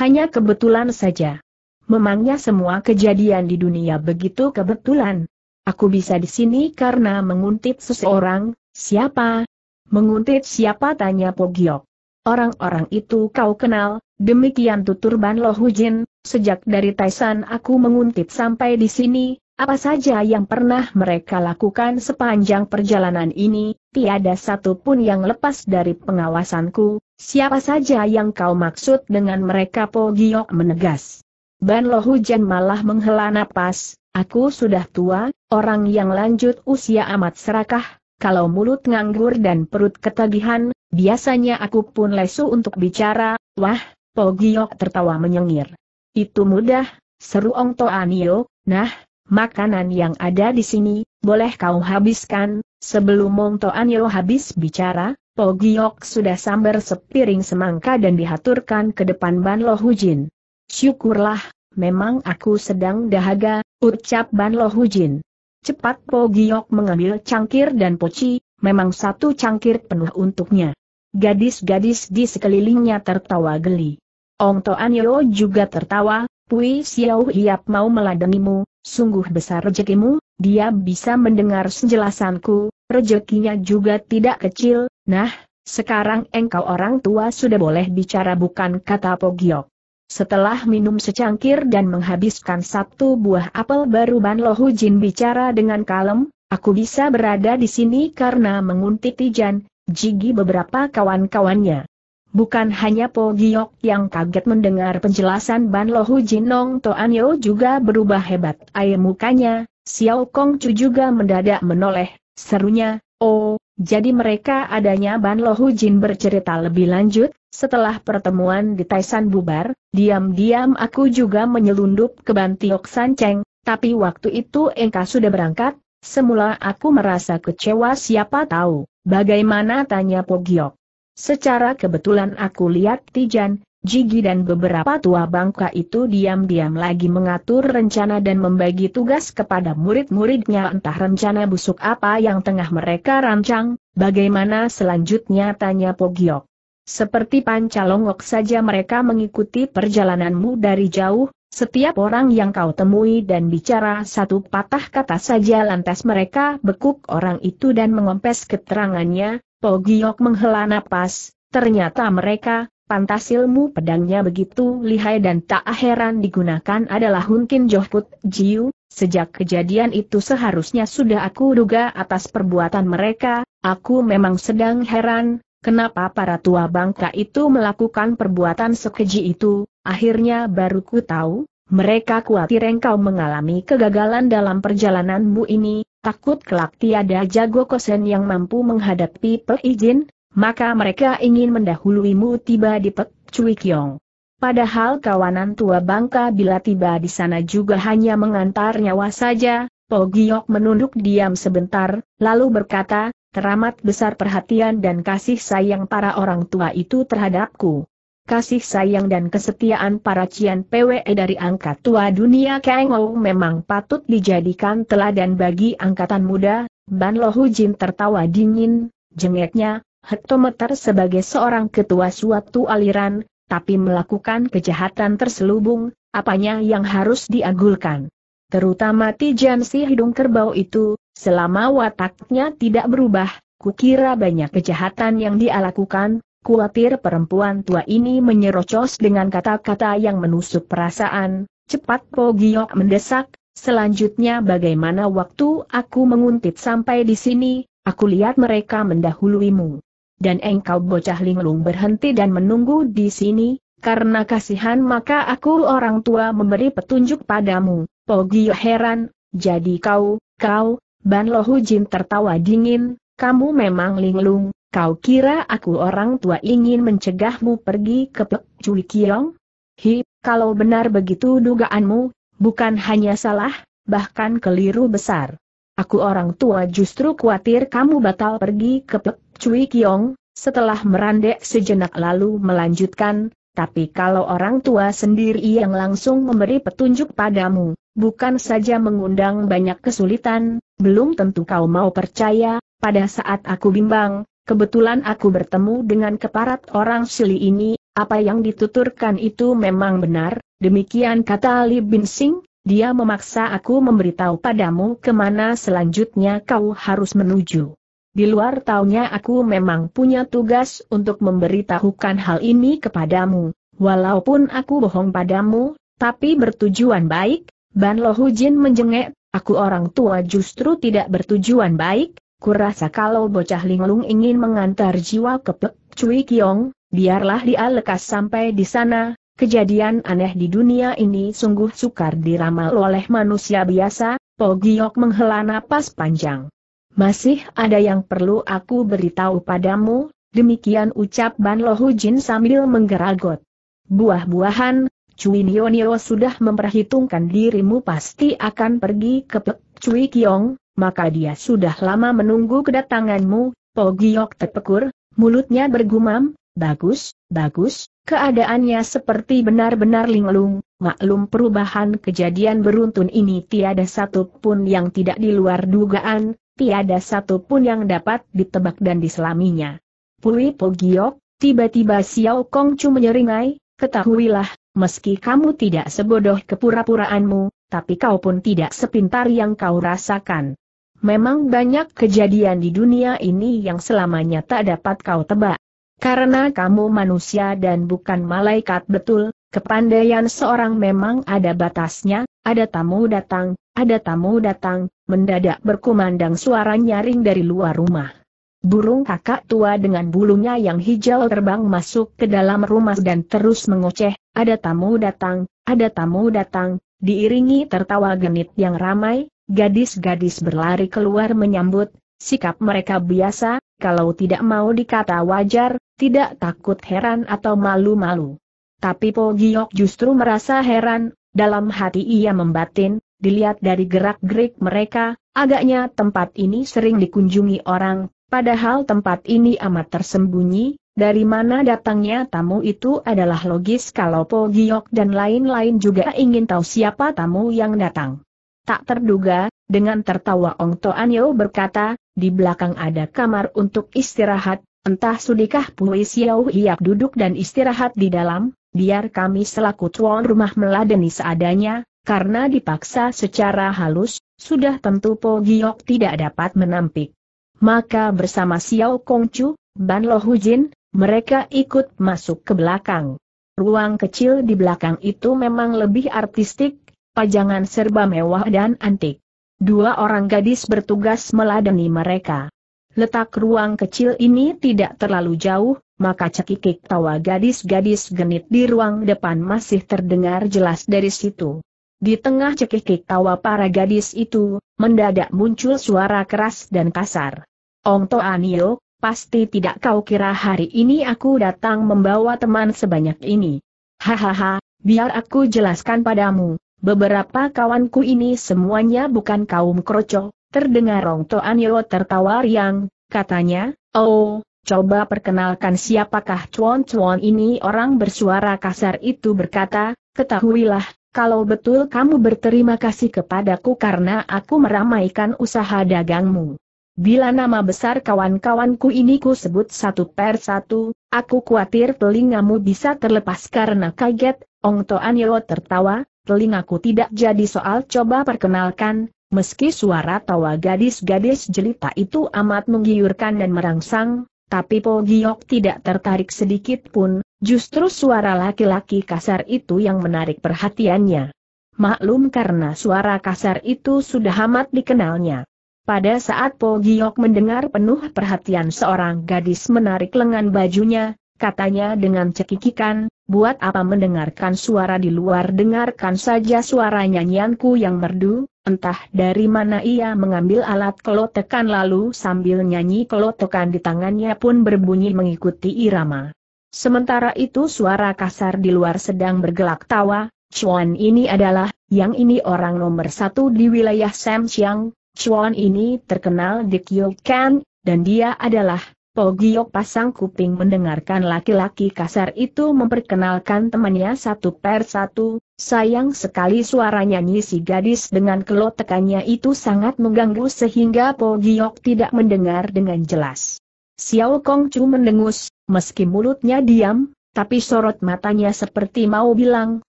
Hanya kebetulan saja. Memangnya semua kejadian di dunia begitu kebetulan? Aku bisa di sini karena menguntit seseorang, siapa? Menguntit siapa tanya Pogiok. Orang-orang itu kau kenal, demikian tutur Ban Lohujin, sejak dari Taisan aku menguntit sampai di sini, apa saja yang pernah mereka lakukan sepanjang perjalanan ini, tiada satu pun yang lepas dari pengawasanku, siapa saja yang kau maksud dengan mereka Pogiok menegas. Ban Lohujin malah menghela napas, Aku sudah tua, orang yang lanjut usia amat serakah, kalau mulut nganggur dan perut ketagihan, biasanya aku pun lesu untuk bicara, wah, Pogiok tertawa menyengir. Itu mudah, seru Ong Toanio, nah, makanan yang ada di sini, boleh kau habiskan, sebelum Ong Toanio habis bicara, Pogiok sudah sambar sepiring semangka dan dihaturkan ke depan Ban Lo Hujin. Syukurlah, memang aku sedang dahaga, ucap Ban Lo Jin. Cepat Po Giok mengambil cangkir dan poci, memang satu cangkir penuh untuknya. Gadis-gadis di sekelilingnya tertawa geli. Ong Toan Yeo juga tertawa, Pui Xiao Hiap mau meladenimu, sungguh besar rejekimu, dia bisa mendengar penjelasanku, rejekinya juga tidak kecil, nah, sekarang engkau orang tua sudah boleh bicara bukan kata Po Giok. Setelah minum secangkir dan menghabiskan satu buah apel baru Ban Lohu Jin bicara dengan kalem, aku bisa berada di sini karena menguntit Tijan, Jigi beberapa kawan-kawannya. Bukan hanya Po Giok yang kaget mendengar penjelasan Ban Lohu Jin Nong Yo juga berubah hebat air mukanya, Xiao Kong Chu juga mendadak menoleh, serunya, oh, jadi mereka adanya Ban Lohu Jin bercerita lebih lanjut, setelah pertemuan di Taisan bubar, diam-diam aku juga menyelundup ke Ban Tiok San Cheng, tapi waktu itu Engka sudah berangkat, semula aku merasa kecewa siapa tahu, bagaimana tanya Pogiok. Secara kebetulan aku lihat Tijan, Jigi dan beberapa tua bangka itu diam-diam lagi mengatur rencana dan membagi tugas kepada murid-muridnya entah rencana busuk apa yang tengah mereka rancang, bagaimana selanjutnya tanya Pogiok. Seperti pancalongok saja mereka mengikuti perjalananmu dari jauh, setiap orang yang kau temui dan bicara satu patah kata saja lantas mereka bekuk orang itu dan mengompes keterangannya, Pogiok menghela napas, ternyata mereka, Pantas ilmu pedangnya begitu lihai dan tak heran digunakan adalah Hunkin Johput Jiu, sejak kejadian itu seharusnya sudah aku duga atas perbuatan mereka, aku memang sedang heran, kenapa para tua bangka itu melakukan perbuatan sekeji itu, akhirnya baru ku tahu, mereka khawatir engkau mengalami kegagalan dalam perjalananmu ini, takut kelak tiada jago kosen yang mampu menghadapi peijin, maka mereka ingin mendahuluimu tiba di Pek Cui Kiong. Padahal kawanan tua bangka bila tiba di sana juga hanya mengantar nyawa saja, Po Giok menunduk diam sebentar, lalu berkata, teramat besar perhatian dan kasih sayang para orang tua itu terhadapku. Kasih sayang dan kesetiaan para cian PWE dari angkat tua dunia Kang memang patut dijadikan teladan bagi angkatan muda, Ban Lohu Jin tertawa dingin, jengeknya, hektometer sebagai seorang ketua suatu aliran, tapi melakukan kejahatan terselubung, apanya yang harus diagulkan. Terutama Tijan si hidung kerbau itu, selama wataknya tidak berubah, kukira banyak kejahatan yang dia lakukan, kuatir perempuan tua ini menyerocos dengan kata-kata yang menusuk perasaan, cepat Po Giok mendesak, selanjutnya bagaimana waktu aku menguntit sampai di sini, aku lihat mereka mendahuluimu dan engkau bocah linglung berhenti dan menunggu di sini, karena kasihan maka aku orang tua memberi petunjuk padamu, Pogi oh heran, jadi kau, kau, Ban Lohu Jin tertawa dingin, kamu memang linglung, kau kira aku orang tua ingin mencegahmu pergi ke Pek Cui Kiong? Hi, kalau benar begitu dugaanmu, bukan hanya salah, bahkan keliru besar. Aku orang tua justru khawatir kamu batal pergi ke Pek Cui Kiong, setelah merandek sejenak lalu melanjutkan, tapi kalau orang tua sendiri yang langsung memberi petunjuk padamu, bukan saja mengundang banyak kesulitan, belum tentu kau mau percaya, pada saat aku bimbang, kebetulan aku bertemu dengan keparat orang Sili ini, apa yang dituturkan itu memang benar, demikian kata Li Binsing, dia memaksa aku memberitahu padamu kemana selanjutnya kau harus menuju. Di luar taunya aku memang punya tugas untuk memberitahukan hal ini kepadamu. Walaupun aku bohong padamu, tapi bertujuan baik, Ban Lohu Jin menjengek, aku orang tua justru tidak bertujuan baik, kurasa kalau bocah linglung ingin mengantar jiwa ke Pek Cui Kiong, biarlah dia lekas sampai di sana, kejadian aneh di dunia ini sungguh sukar diramal oleh manusia biasa, Po Giok menghela napas panjang. Masih ada yang perlu aku beritahu padamu, demikian ucap Ban Lohu Jin sambil menggeragot. Buah-buahan, Cui Nionio sudah memperhitungkan dirimu pasti akan pergi ke Pek Cui Kiong, maka dia sudah lama menunggu kedatanganmu, Po Giok terpekur, mulutnya bergumam, bagus, bagus, keadaannya seperti benar-benar linglung, maklum perubahan kejadian beruntun ini tiada satu pun yang tidak di luar dugaan, tiada satu pun yang dapat ditebak dan diselaminya. Pui Pogiok, tiba-tiba Xiao Kongcu menyeringai, ketahuilah, meski kamu tidak sebodoh kepura-puraanmu, tapi kau pun tidak sepintar yang kau rasakan. Memang banyak kejadian di dunia ini yang selamanya tak dapat kau tebak. Karena kamu manusia dan bukan malaikat betul, kepandaian seorang memang ada batasnya, ada tamu datang, ada tamu datang, mendadak berkumandang suara nyaring dari luar rumah. Burung kakak tua dengan bulunya yang hijau terbang masuk ke dalam rumah dan terus mengoceh, ada tamu datang, ada tamu datang, diiringi tertawa genit yang ramai, gadis-gadis berlari keluar menyambut, sikap mereka biasa, kalau tidak mau dikata wajar, tidak takut heran atau malu-malu. Tapi Po Giok justru merasa heran, dalam hati ia membatin, Dilihat dari gerak-gerik mereka, agaknya tempat ini sering dikunjungi orang, padahal tempat ini amat tersembunyi, dari mana datangnya tamu itu adalah logis kalau Po Giok dan lain-lain juga ingin tahu siapa tamu yang datang. Tak terduga, dengan tertawa Ong Toanyo berkata, di belakang ada kamar untuk istirahat, entah sudikah Pui Xiao Hiap duduk dan istirahat di dalam, biar kami selaku tuan rumah meladeni seadanya, karena dipaksa secara halus, sudah tentu Po Giok tidak dapat menampik. Maka bersama Xiao Kongcu, Ban Lo Jin, mereka ikut masuk ke belakang. Ruang kecil di belakang itu memang lebih artistik, pajangan serba mewah dan antik. Dua orang gadis bertugas meladeni mereka. Letak ruang kecil ini tidak terlalu jauh, maka cekikik tawa gadis-gadis genit di ruang depan masih terdengar jelas dari situ. Di tengah cekikik tawa para gadis itu, mendadak muncul suara keras dan kasar. Ong Toanio, pasti tidak kau kira hari ini aku datang membawa teman sebanyak ini. Hahaha, biar aku jelaskan padamu, beberapa kawanku ini semuanya bukan kaum kroco, terdengar Ong Toanio tertawa riang, katanya, oh, coba perkenalkan siapakah cuan-cuan ini orang bersuara kasar itu berkata, ketahuilah, kalau betul kamu berterima kasih kepadaku karena aku meramaikan usaha dagangmu. Bila nama besar kawan-kawanku ini ku sebut satu per satu, aku khawatir telingamu bisa terlepas karena kaget, Ong Toanyo tertawa, telingaku tidak jadi soal coba perkenalkan, meski suara tawa gadis-gadis jelita itu amat menggiurkan dan merangsang, tapi Po Giok tidak tertarik sedikit pun, Justru suara laki-laki kasar itu yang menarik perhatiannya. Maklum karena suara kasar itu sudah amat dikenalnya. Pada saat Po Giok mendengar penuh perhatian seorang gadis menarik lengan bajunya, katanya dengan cekikikan, buat apa mendengarkan suara di luar dengarkan saja suara nyanyianku yang merdu, entah dari mana ia mengambil alat kelotekan lalu sambil nyanyi kelotekan di tangannya pun berbunyi mengikuti irama. Sementara itu suara kasar di luar sedang bergelak tawa, Chuan ini adalah, yang ini orang nomor satu di wilayah Samsiang, Chuan ini terkenal di Kyokan, dan dia adalah, Pogiok pasang kuping mendengarkan laki-laki kasar itu memperkenalkan temannya satu per satu, sayang sekali suara nyanyi si gadis dengan kelotekannya itu sangat mengganggu sehingga Pogiok tidak mendengar dengan jelas. Xiao Kong Chu mendengus, meski mulutnya diam, tapi sorot matanya seperti mau bilang,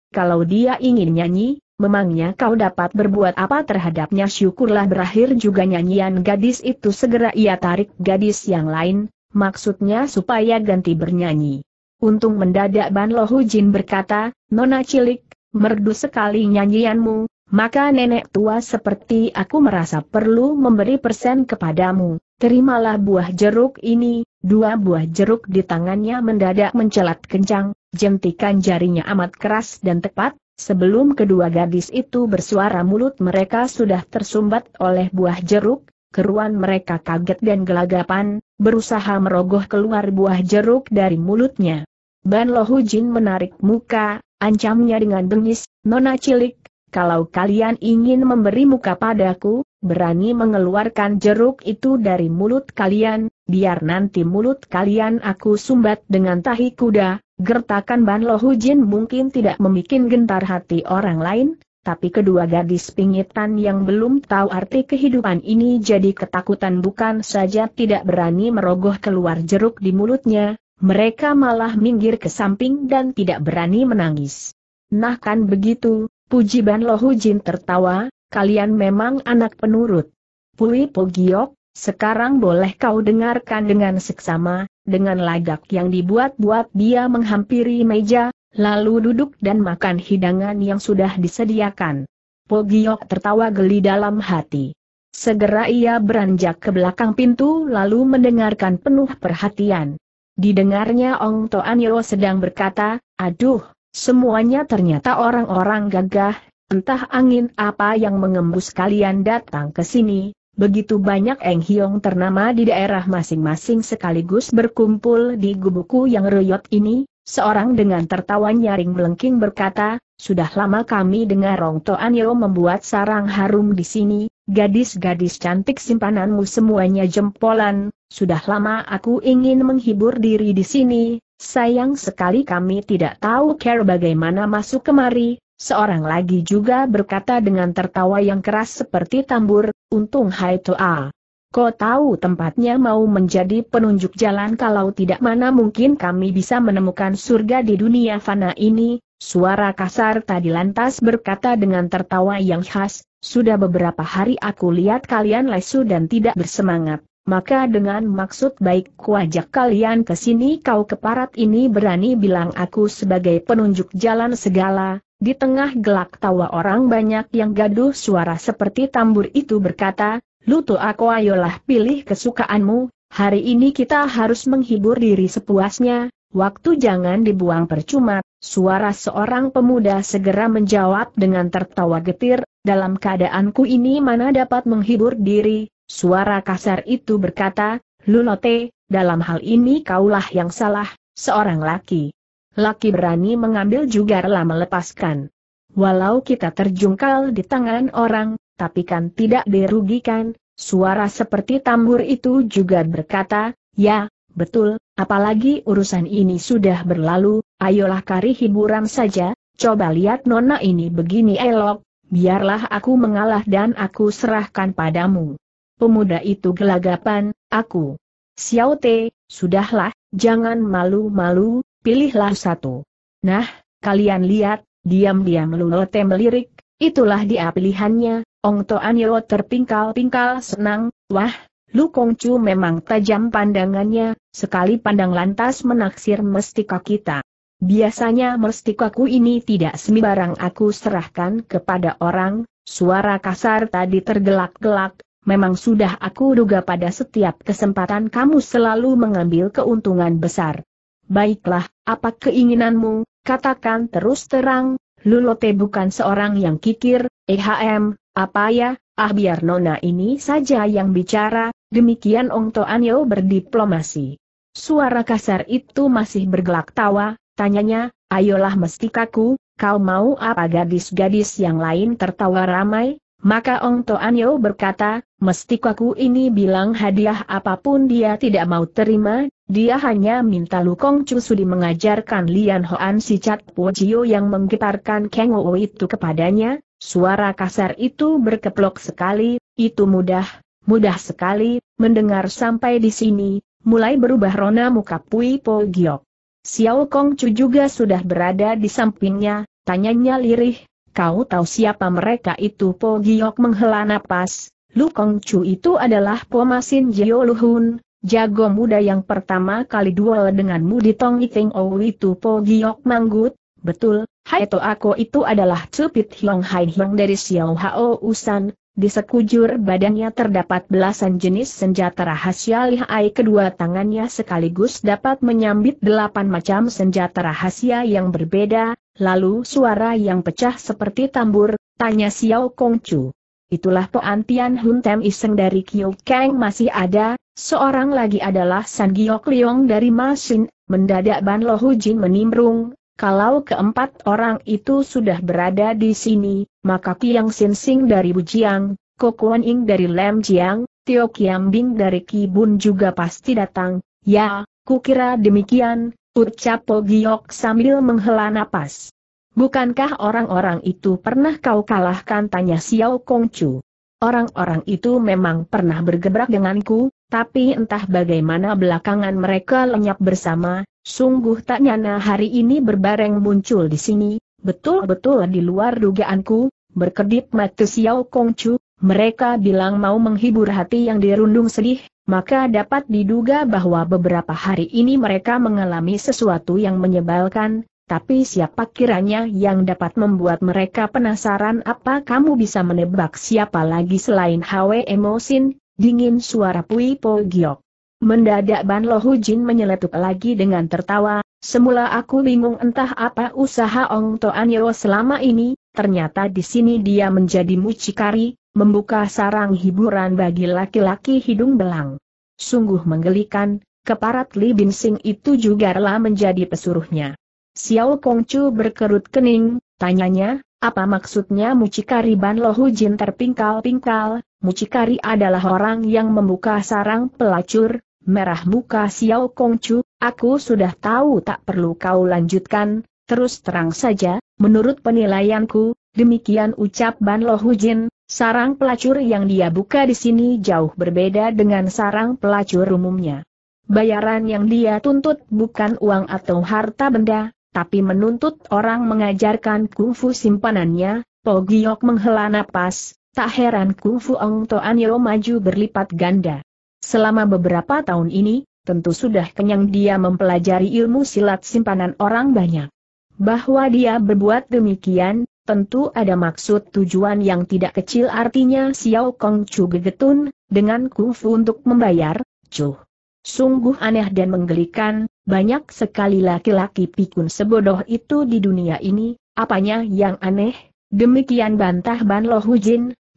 kalau dia ingin nyanyi, memangnya kau dapat berbuat apa terhadapnya syukurlah berakhir juga nyanyian gadis itu segera ia tarik gadis yang lain, maksudnya supaya ganti bernyanyi. Untung mendadak Ban Jin berkata, Nona Cilik, merdu sekali nyanyianmu, maka nenek tua seperti aku merasa perlu memberi persen kepadamu, terimalah buah jeruk ini, dua buah jeruk di tangannya mendadak mencelat kencang, jentikan jarinya amat keras dan tepat, Sebelum kedua gadis itu bersuara mulut mereka sudah tersumbat oleh buah jeruk, keruan mereka kaget dan gelagapan, berusaha merogoh keluar buah jeruk dari mulutnya. Ban Lohujin menarik muka, ancamnya dengan bengis, nona cilik, kalau kalian ingin memberi muka padaku, berani mengeluarkan jeruk itu dari mulut kalian, biar nanti mulut kalian aku sumbat dengan tahi kuda, gertakan Ban Lohujin mungkin tidak memikin gentar hati orang lain, tapi kedua gadis pingitan yang belum tahu arti kehidupan ini jadi ketakutan bukan saja tidak berani merogoh keluar jeruk di mulutnya, mereka malah minggir ke samping dan tidak berani menangis. Nah kan begitu, Puji Ban Jin tertawa, kalian memang anak penurut. Pui Pogiok, sekarang boleh kau dengarkan dengan seksama, dengan lagak yang dibuat-buat dia menghampiri meja, lalu duduk dan makan hidangan yang sudah disediakan. Pogiok tertawa geli dalam hati. Segera ia beranjak ke belakang pintu lalu mendengarkan penuh perhatian. Didengarnya Ong Yeo sedang berkata, aduh, Semuanya ternyata orang-orang gagah, entah angin apa yang mengembus kalian datang ke sini, Begitu banyak Eng Hiong ternama di daerah masing-masing sekaligus berkumpul di gubuku yang reyot ini, seorang dengan tertawa nyaring melengking berkata, sudah lama kami dengar Rong Toan Yo membuat sarang harum di sini, gadis-gadis cantik simpananmu semuanya jempolan, sudah lama aku ingin menghibur diri di sini, Sayang sekali kami tidak tahu care bagaimana masuk kemari, seorang lagi juga berkata dengan tertawa yang keras seperti tambur, untung hai toa. Kau tahu tempatnya mau menjadi penunjuk jalan kalau tidak mana mungkin kami bisa menemukan surga di dunia fana ini, suara kasar tadi lantas berkata dengan tertawa yang khas, sudah beberapa hari aku lihat kalian lesu dan tidak bersemangat. Maka dengan maksud baik kuajak kalian ke sini kau keparat ini berani bilang aku sebagai penunjuk jalan segala, di tengah gelak tawa orang banyak yang gaduh suara seperti tambur itu berkata, Lutu aku ayolah pilih kesukaanmu, hari ini kita harus menghibur diri sepuasnya, waktu jangan dibuang percuma, suara seorang pemuda segera menjawab dengan tertawa getir, dalam keadaanku ini mana dapat menghibur diri, Suara kasar itu berkata, Lulote, dalam hal ini kaulah yang salah, seorang laki. Laki berani mengambil juga rela melepaskan. Walau kita terjungkal di tangan orang, tapi kan tidak dirugikan, suara seperti tambur itu juga berkata, ya, betul, apalagi urusan ini sudah berlalu, ayolah kari hiburan saja, coba lihat nona ini begini elok, biarlah aku mengalah dan aku serahkan padamu pemuda itu gelagapan, aku. Xiao Te, sudahlah, jangan malu-malu, pilihlah satu. Nah, kalian lihat, diam-diam Lulote melirik, itulah dia pilihannya, Ong Toanyo terpingkal-pingkal senang, wah, Lu Kongcu memang tajam pandangannya, sekali pandang lantas menaksir mestika kita. Biasanya mestikaku ini tidak sembarang aku serahkan kepada orang, suara kasar tadi tergelak-gelak, memang sudah aku duga pada setiap kesempatan kamu selalu mengambil keuntungan besar. Baiklah, apa keinginanmu, katakan terus terang, Lulote bukan seorang yang kikir, ehm, apa ya, ah biar nona ini saja yang bicara, demikian Ong Toanyo berdiplomasi. Suara kasar itu masih bergelak tawa, tanyanya, ayolah mesti kaku. kau mau apa gadis-gadis yang lain tertawa ramai? Maka Ong Toanyo berkata, Mesti kaku ini bilang hadiah apapun dia tidak mau terima, dia hanya minta Lukong Chu Sudi mengajarkan Lian Hoan si Cat Puojiu yang menggetarkan Kang Wo itu kepadanya, suara kasar itu berkeplok sekali, itu mudah, mudah sekali, mendengar sampai di sini, mulai berubah rona muka Pui Po Giok. Xiao Kong Chu juga sudah berada di sampingnya, tanyanya lirih, kau tahu siapa mereka itu Po Giok menghela napas, Lu Kong Chu itu adalah Pomasin Jio Luhun, jago muda yang pertama kali duel denganmu di Tong Iting Ou itu Po Giok Manggut, betul, Hai To Ako itu adalah Cupit Hiong Hai Hiong dari Xiao Hao Usan, di sekujur badannya terdapat belasan jenis senjata rahasia lihai kedua tangannya sekaligus dapat menyambit delapan macam senjata rahasia yang berbeda, lalu suara yang pecah seperti tambur, tanya Xiao Kong Chu. Itulah Toan Tian Hun Tem Iseng dari Kiu Kang masih ada, seorang lagi adalah San Giok Liong dari Masin, mendadak Ban Lo Hu Jin menimbrung, kalau keempat orang itu sudah berada di sini, maka Kiang Sin Sing dari Bujiang, Kokuan Ing dari Lem Jiang, Tio Kiam Bing dari Kibun juga pasti datang, ya, kukira demikian, ucap Po Giok sambil menghela napas. Bukankah orang-orang itu pernah kau kalahkan tanya Xiao Kongcu? Orang-orang itu memang pernah bergebrak denganku, tapi entah bagaimana belakangan mereka lenyap bersama, sungguh tak nyana hari ini berbareng muncul di sini, betul-betul di luar dugaanku, berkedip mata Xiao Kongcu, mereka bilang mau menghibur hati yang dirundung sedih, maka dapat diduga bahwa beberapa hari ini mereka mengalami sesuatu yang menyebalkan, tapi siapa kiranya yang dapat membuat mereka penasaran apa kamu bisa menebak siapa lagi selain Hwe Emosin, dingin suara Pui Po Giok. Mendadak Ban Lo Hujin menyeletuk lagi dengan tertawa, semula aku bingung entah apa usaha Ong Toan Yeo selama ini, ternyata di sini dia menjadi mucikari, membuka sarang hiburan bagi laki-laki hidung belang. Sungguh menggelikan, keparat Li Binsing itu juga rela menjadi pesuruhnya. Xiao Kongcu berkerut kening, tanyanya, apa maksudnya mucikari Ban Lo Jin terpingkal-pingkal, mucikari adalah orang yang membuka sarang pelacur, merah muka Xiao Kongcu, aku sudah tahu tak perlu kau lanjutkan, terus terang saja, menurut penilaianku, demikian ucap Ban Lo Jin. sarang pelacur yang dia buka di sini jauh berbeda dengan sarang pelacur umumnya. Bayaran yang dia tuntut bukan uang atau harta benda, tapi menuntut orang mengajarkan kungfu simpanannya, Po Giok menghela napas, tak heran kungfu Ong Toanyo maju berlipat ganda. Selama beberapa tahun ini, tentu sudah kenyang dia mempelajari ilmu silat simpanan orang banyak. Bahwa dia berbuat demikian, tentu ada maksud tujuan yang tidak kecil artinya Xiao Kong Chu gegetun, dengan kungfu untuk membayar, Chu. Sungguh aneh dan menggelikan, banyak sekali laki-laki pikun sebodoh itu di dunia ini, apanya yang aneh? Demikian bantah Ban Lo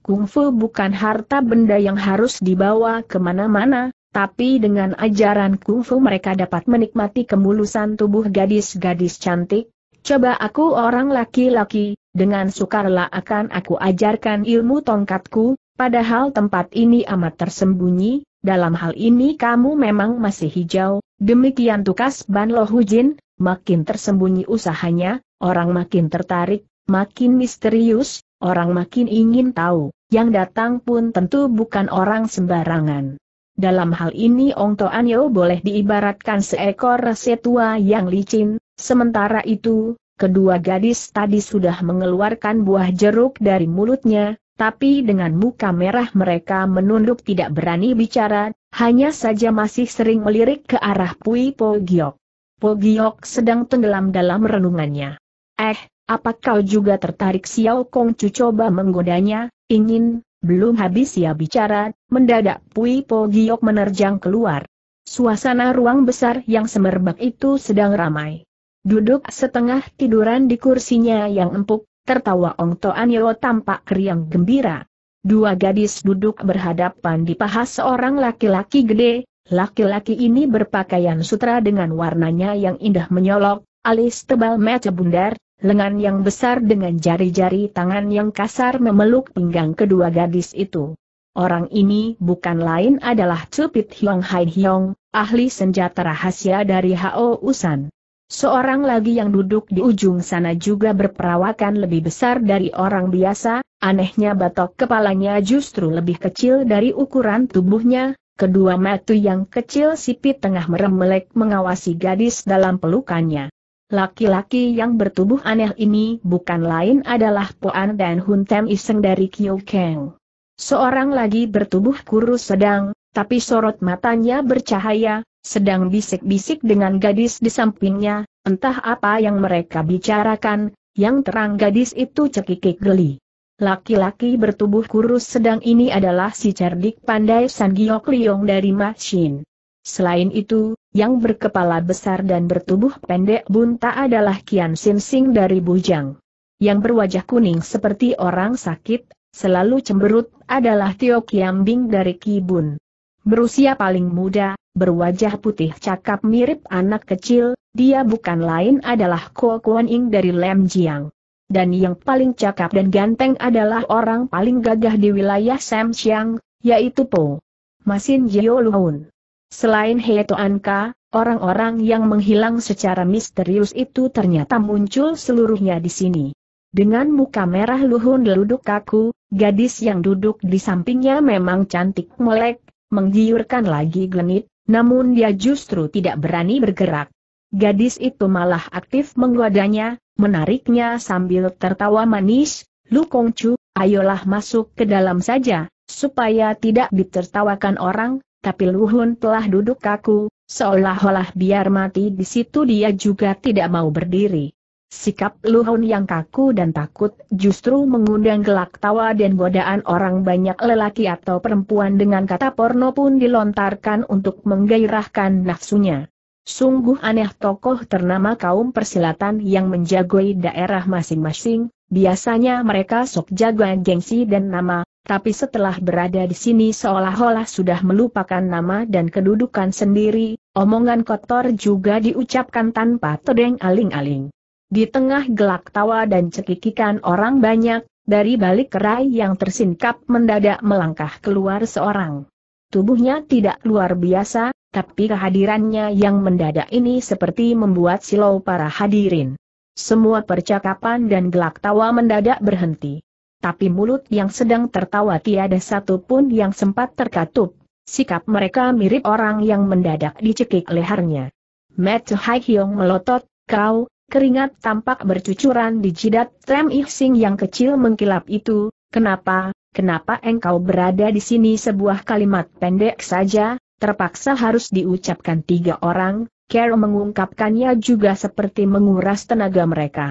kungfu bukan harta benda yang harus dibawa kemana-mana, tapi dengan ajaran kungfu mereka dapat menikmati kemulusan tubuh gadis-gadis cantik. Coba aku orang laki-laki, dengan sukarela akan aku ajarkan ilmu tongkatku, padahal tempat ini amat tersembunyi, dalam hal ini kamu memang masih hijau, demikian tukas Ban Lo Hujin, makin tersembunyi usahanya, orang makin tertarik, makin misterius, orang makin ingin tahu, yang datang pun tentu bukan orang sembarangan. Dalam hal ini Ong Toanyo boleh diibaratkan seekor tua yang licin, sementara itu, kedua gadis tadi sudah mengeluarkan buah jeruk dari mulutnya, tapi dengan muka merah mereka menunduk tidak berani bicara, hanya saja masih sering melirik ke arah Pui Po Giok. Po Giok sedang tenggelam dalam renungannya. Eh, apa kau juga tertarik Xiao Kong Chu coba menggodanya, ingin, belum habis ia bicara, mendadak Pui Po Giok menerjang keluar. Suasana ruang besar yang semerbak itu sedang ramai. Duduk setengah tiduran di kursinya yang empuk, tertawa Ong Toan Yeo tampak riang gembira. Dua gadis duduk berhadapan di paha seorang laki-laki gede, laki-laki ini berpakaian sutra dengan warnanya yang indah menyolok, alis tebal mata bundar, lengan yang besar dengan jari-jari tangan yang kasar memeluk pinggang kedua gadis itu. Orang ini bukan lain adalah Cupit Hyong Hai Hyong, ahli senjata rahasia dari Hao Usan. Seorang lagi yang duduk di ujung sana juga berperawakan lebih besar dari orang biasa, anehnya batok kepalanya justru lebih kecil dari ukuran tubuhnya, kedua matu yang kecil sipit tengah merem melek mengawasi gadis dalam pelukannya. Laki-laki yang bertubuh aneh ini bukan lain adalah Poan dan Hun Tem Iseng dari Kyo Kang. Seorang lagi bertubuh kurus sedang, tapi sorot matanya bercahaya, sedang bisik-bisik dengan gadis di sampingnya, entah apa yang mereka bicarakan, yang terang gadis itu cekikik geli. Laki-laki bertubuh kurus sedang ini adalah si cerdik pandai San Giok Liong dari Masin. Selain itu, yang berkepala besar dan bertubuh pendek bunta adalah Kian Sin Sing dari Bujang. Yang berwajah kuning seperti orang sakit, selalu cemberut adalah Tio Kiam Bing dari Kibun. Berusia paling muda, berwajah putih cakap mirip anak kecil, dia bukan lain adalah Ko Kuan Ing dari Lem Jiang. Dan yang paling cakap dan ganteng adalah orang paling gagah di wilayah Sam Siang, yaitu Po Masin Jio Luhun. Selain He Toan orang-orang yang menghilang secara misterius itu ternyata muncul seluruhnya di sini. Dengan muka merah Luhun deluduk kaku, gadis yang duduk di sampingnya memang cantik melek, menggiurkan lagi genit, namun dia justru tidak berani bergerak. Gadis itu malah aktif menggodanya, menariknya sambil tertawa manis, Lu Kongcu, ayolah masuk ke dalam saja, supaya tidak ditertawakan orang, tapi Luhun telah duduk kaku, seolah-olah biar mati di situ dia juga tidak mau berdiri. Sikap Luhun yang kaku dan takut justru mengundang gelak tawa dan godaan orang banyak lelaki atau perempuan dengan kata porno pun dilontarkan untuk menggairahkan nafsunya. Sungguh aneh tokoh ternama kaum persilatan yang menjagoi daerah masing-masing, biasanya mereka sok jaga gengsi dan nama, tapi setelah berada di sini seolah-olah sudah melupakan nama dan kedudukan sendiri, omongan kotor juga diucapkan tanpa tedeng aling-aling. Di tengah gelak tawa dan cekikikan orang banyak, dari balik kerai yang tersingkap mendadak melangkah keluar seorang. Tubuhnya tidak luar biasa, tapi kehadirannya yang mendadak ini seperti membuat silau para hadirin. Semua percakapan dan gelak tawa mendadak berhenti. Tapi mulut yang sedang tertawa tiada satupun yang sempat terkatup, sikap mereka mirip orang yang mendadak dicekik lehernya. Matt Hai Hyung melotot, kau, Keringat tampak bercucuran di jidat Trem Ihsing yang kecil mengkilap itu, kenapa, kenapa engkau berada di sini sebuah kalimat pendek saja, terpaksa harus diucapkan tiga orang, Carol mengungkapkannya juga seperti menguras tenaga mereka.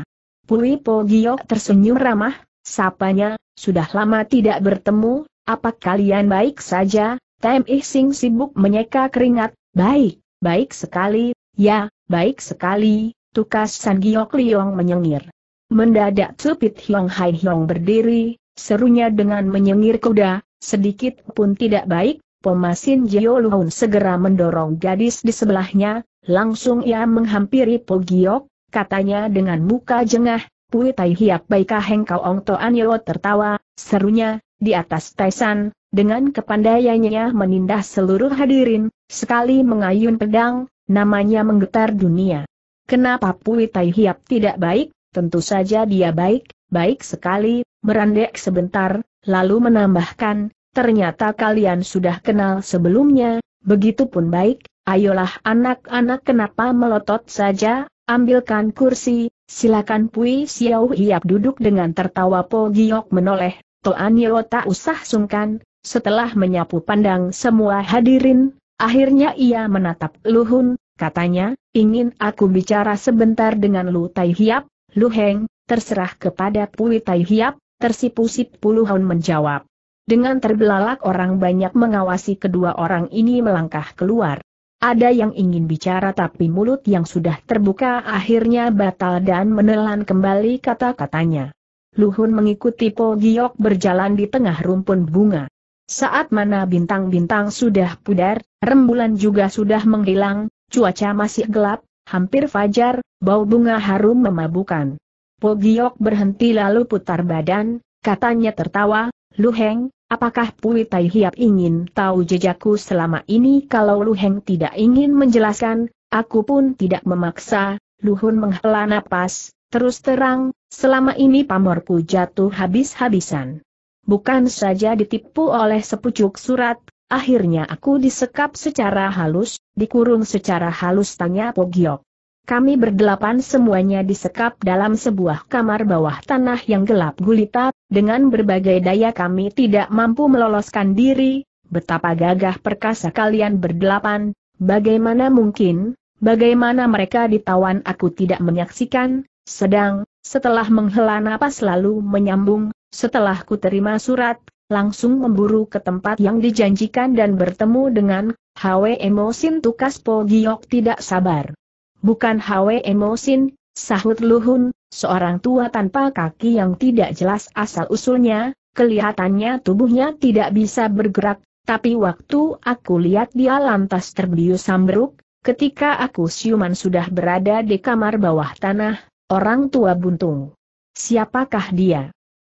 Pui Po Giok tersenyum ramah, sapanya, sudah lama tidak bertemu, apa kalian baik saja, Tem Ihsing sibuk menyeka keringat, baik, baik sekali, ya, baik sekali, Tukas San Giok Liong menyengir. Mendadak Cupit Hiong Hai Hiong berdiri, serunya dengan menyengir kuda, sedikit pun tidak baik, Pomasin Jio Luhun segera mendorong gadis di sebelahnya, langsung ia menghampiri Po Giok, katanya dengan muka jengah, Pui Tai Hiap Baika Heng Kau Ong Toan Yo tertawa, serunya, di atas Taisan, dengan kepandaiannya menindah seluruh hadirin, sekali mengayun pedang, namanya menggetar dunia. Kenapa Pui Tai Hiap tidak baik? Tentu saja dia baik, baik sekali, merandek sebentar, lalu menambahkan, ternyata kalian sudah kenal sebelumnya, begitupun baik, ayolah anak-anak kenapa melotot saja, ambilkan kursi, silakan Pui Xiao Hiap duduk dengan tertawa Po Giok menoleh, Toan Yeo tak usah sungkan, setelah menyapu pandang semua hadirin, akhirnya ia menatap Luhun, Katanya, ingin aku bicara sebentar dengan Lu Tai Hiap, Lu Heng, terserah kepada Pui Tai Hiap, tersipu puluhan menjawab. Dengan terbelalak orang banyak mengawasi kedua orang ini melangkah keluar. Ada yang ingin bicara tapi mulut yang sudah terbuka akhirnya batal dan menelan kembali kata-katanya. Luhun mengikuti Po Giok berjalan di tengah rumpun bunga. Saat mana bintang-bintang sudah pudar, rembulan juga sudah menghilang, Cuaca masih gelap, hampir fajar, bau bunga harum memabukan. Pogiok berhenti lalu putar badan, katanya tertawa, Luheng, apakah Pui Tai Hiap ingin tahu jejakku selama ini kalau Luheng tidak ingin menjelaskan, aku pun tidak memaksa, Luhun menghela napas, terus terang, selama ini pamorku jatuh habis-habisan. Bukan saja ditipu oleh sepucuk surat, Akhirnya aku disekap secara halus, dikurung secara halus tanya Pogiok. Kami berdelapan semuanya disekap dalam sebuah kamar bawah tanah yang gelap gulita, dengan berbagai daya kami tidak mampu meloloskan diri, betapa gagah perkasa kalian berdelapan, bagaimana mungkin, bagaimana mereka ditawan aku tidak menyaksikan, sedang, setelah menghela napas lalu menyambung, setelah ku terima surat, langsung memburu ke tempat yang dijanjikan dan bertemu dengan Hwe Emosin Tukas Po Giok tidak sabar. Bukan Hwe Emosin, sahut Luhun, seorang tua tanpa kaki yang tidak jelas asal-usulnya, kelihatannya tubuhnya tidak bisa bergerak, tapi waktu aku lihat dia lantas terbius sambruk, ketika aku siuman sudah berada di kamar bawah tanah, orang tua buntung. Siapakah dia?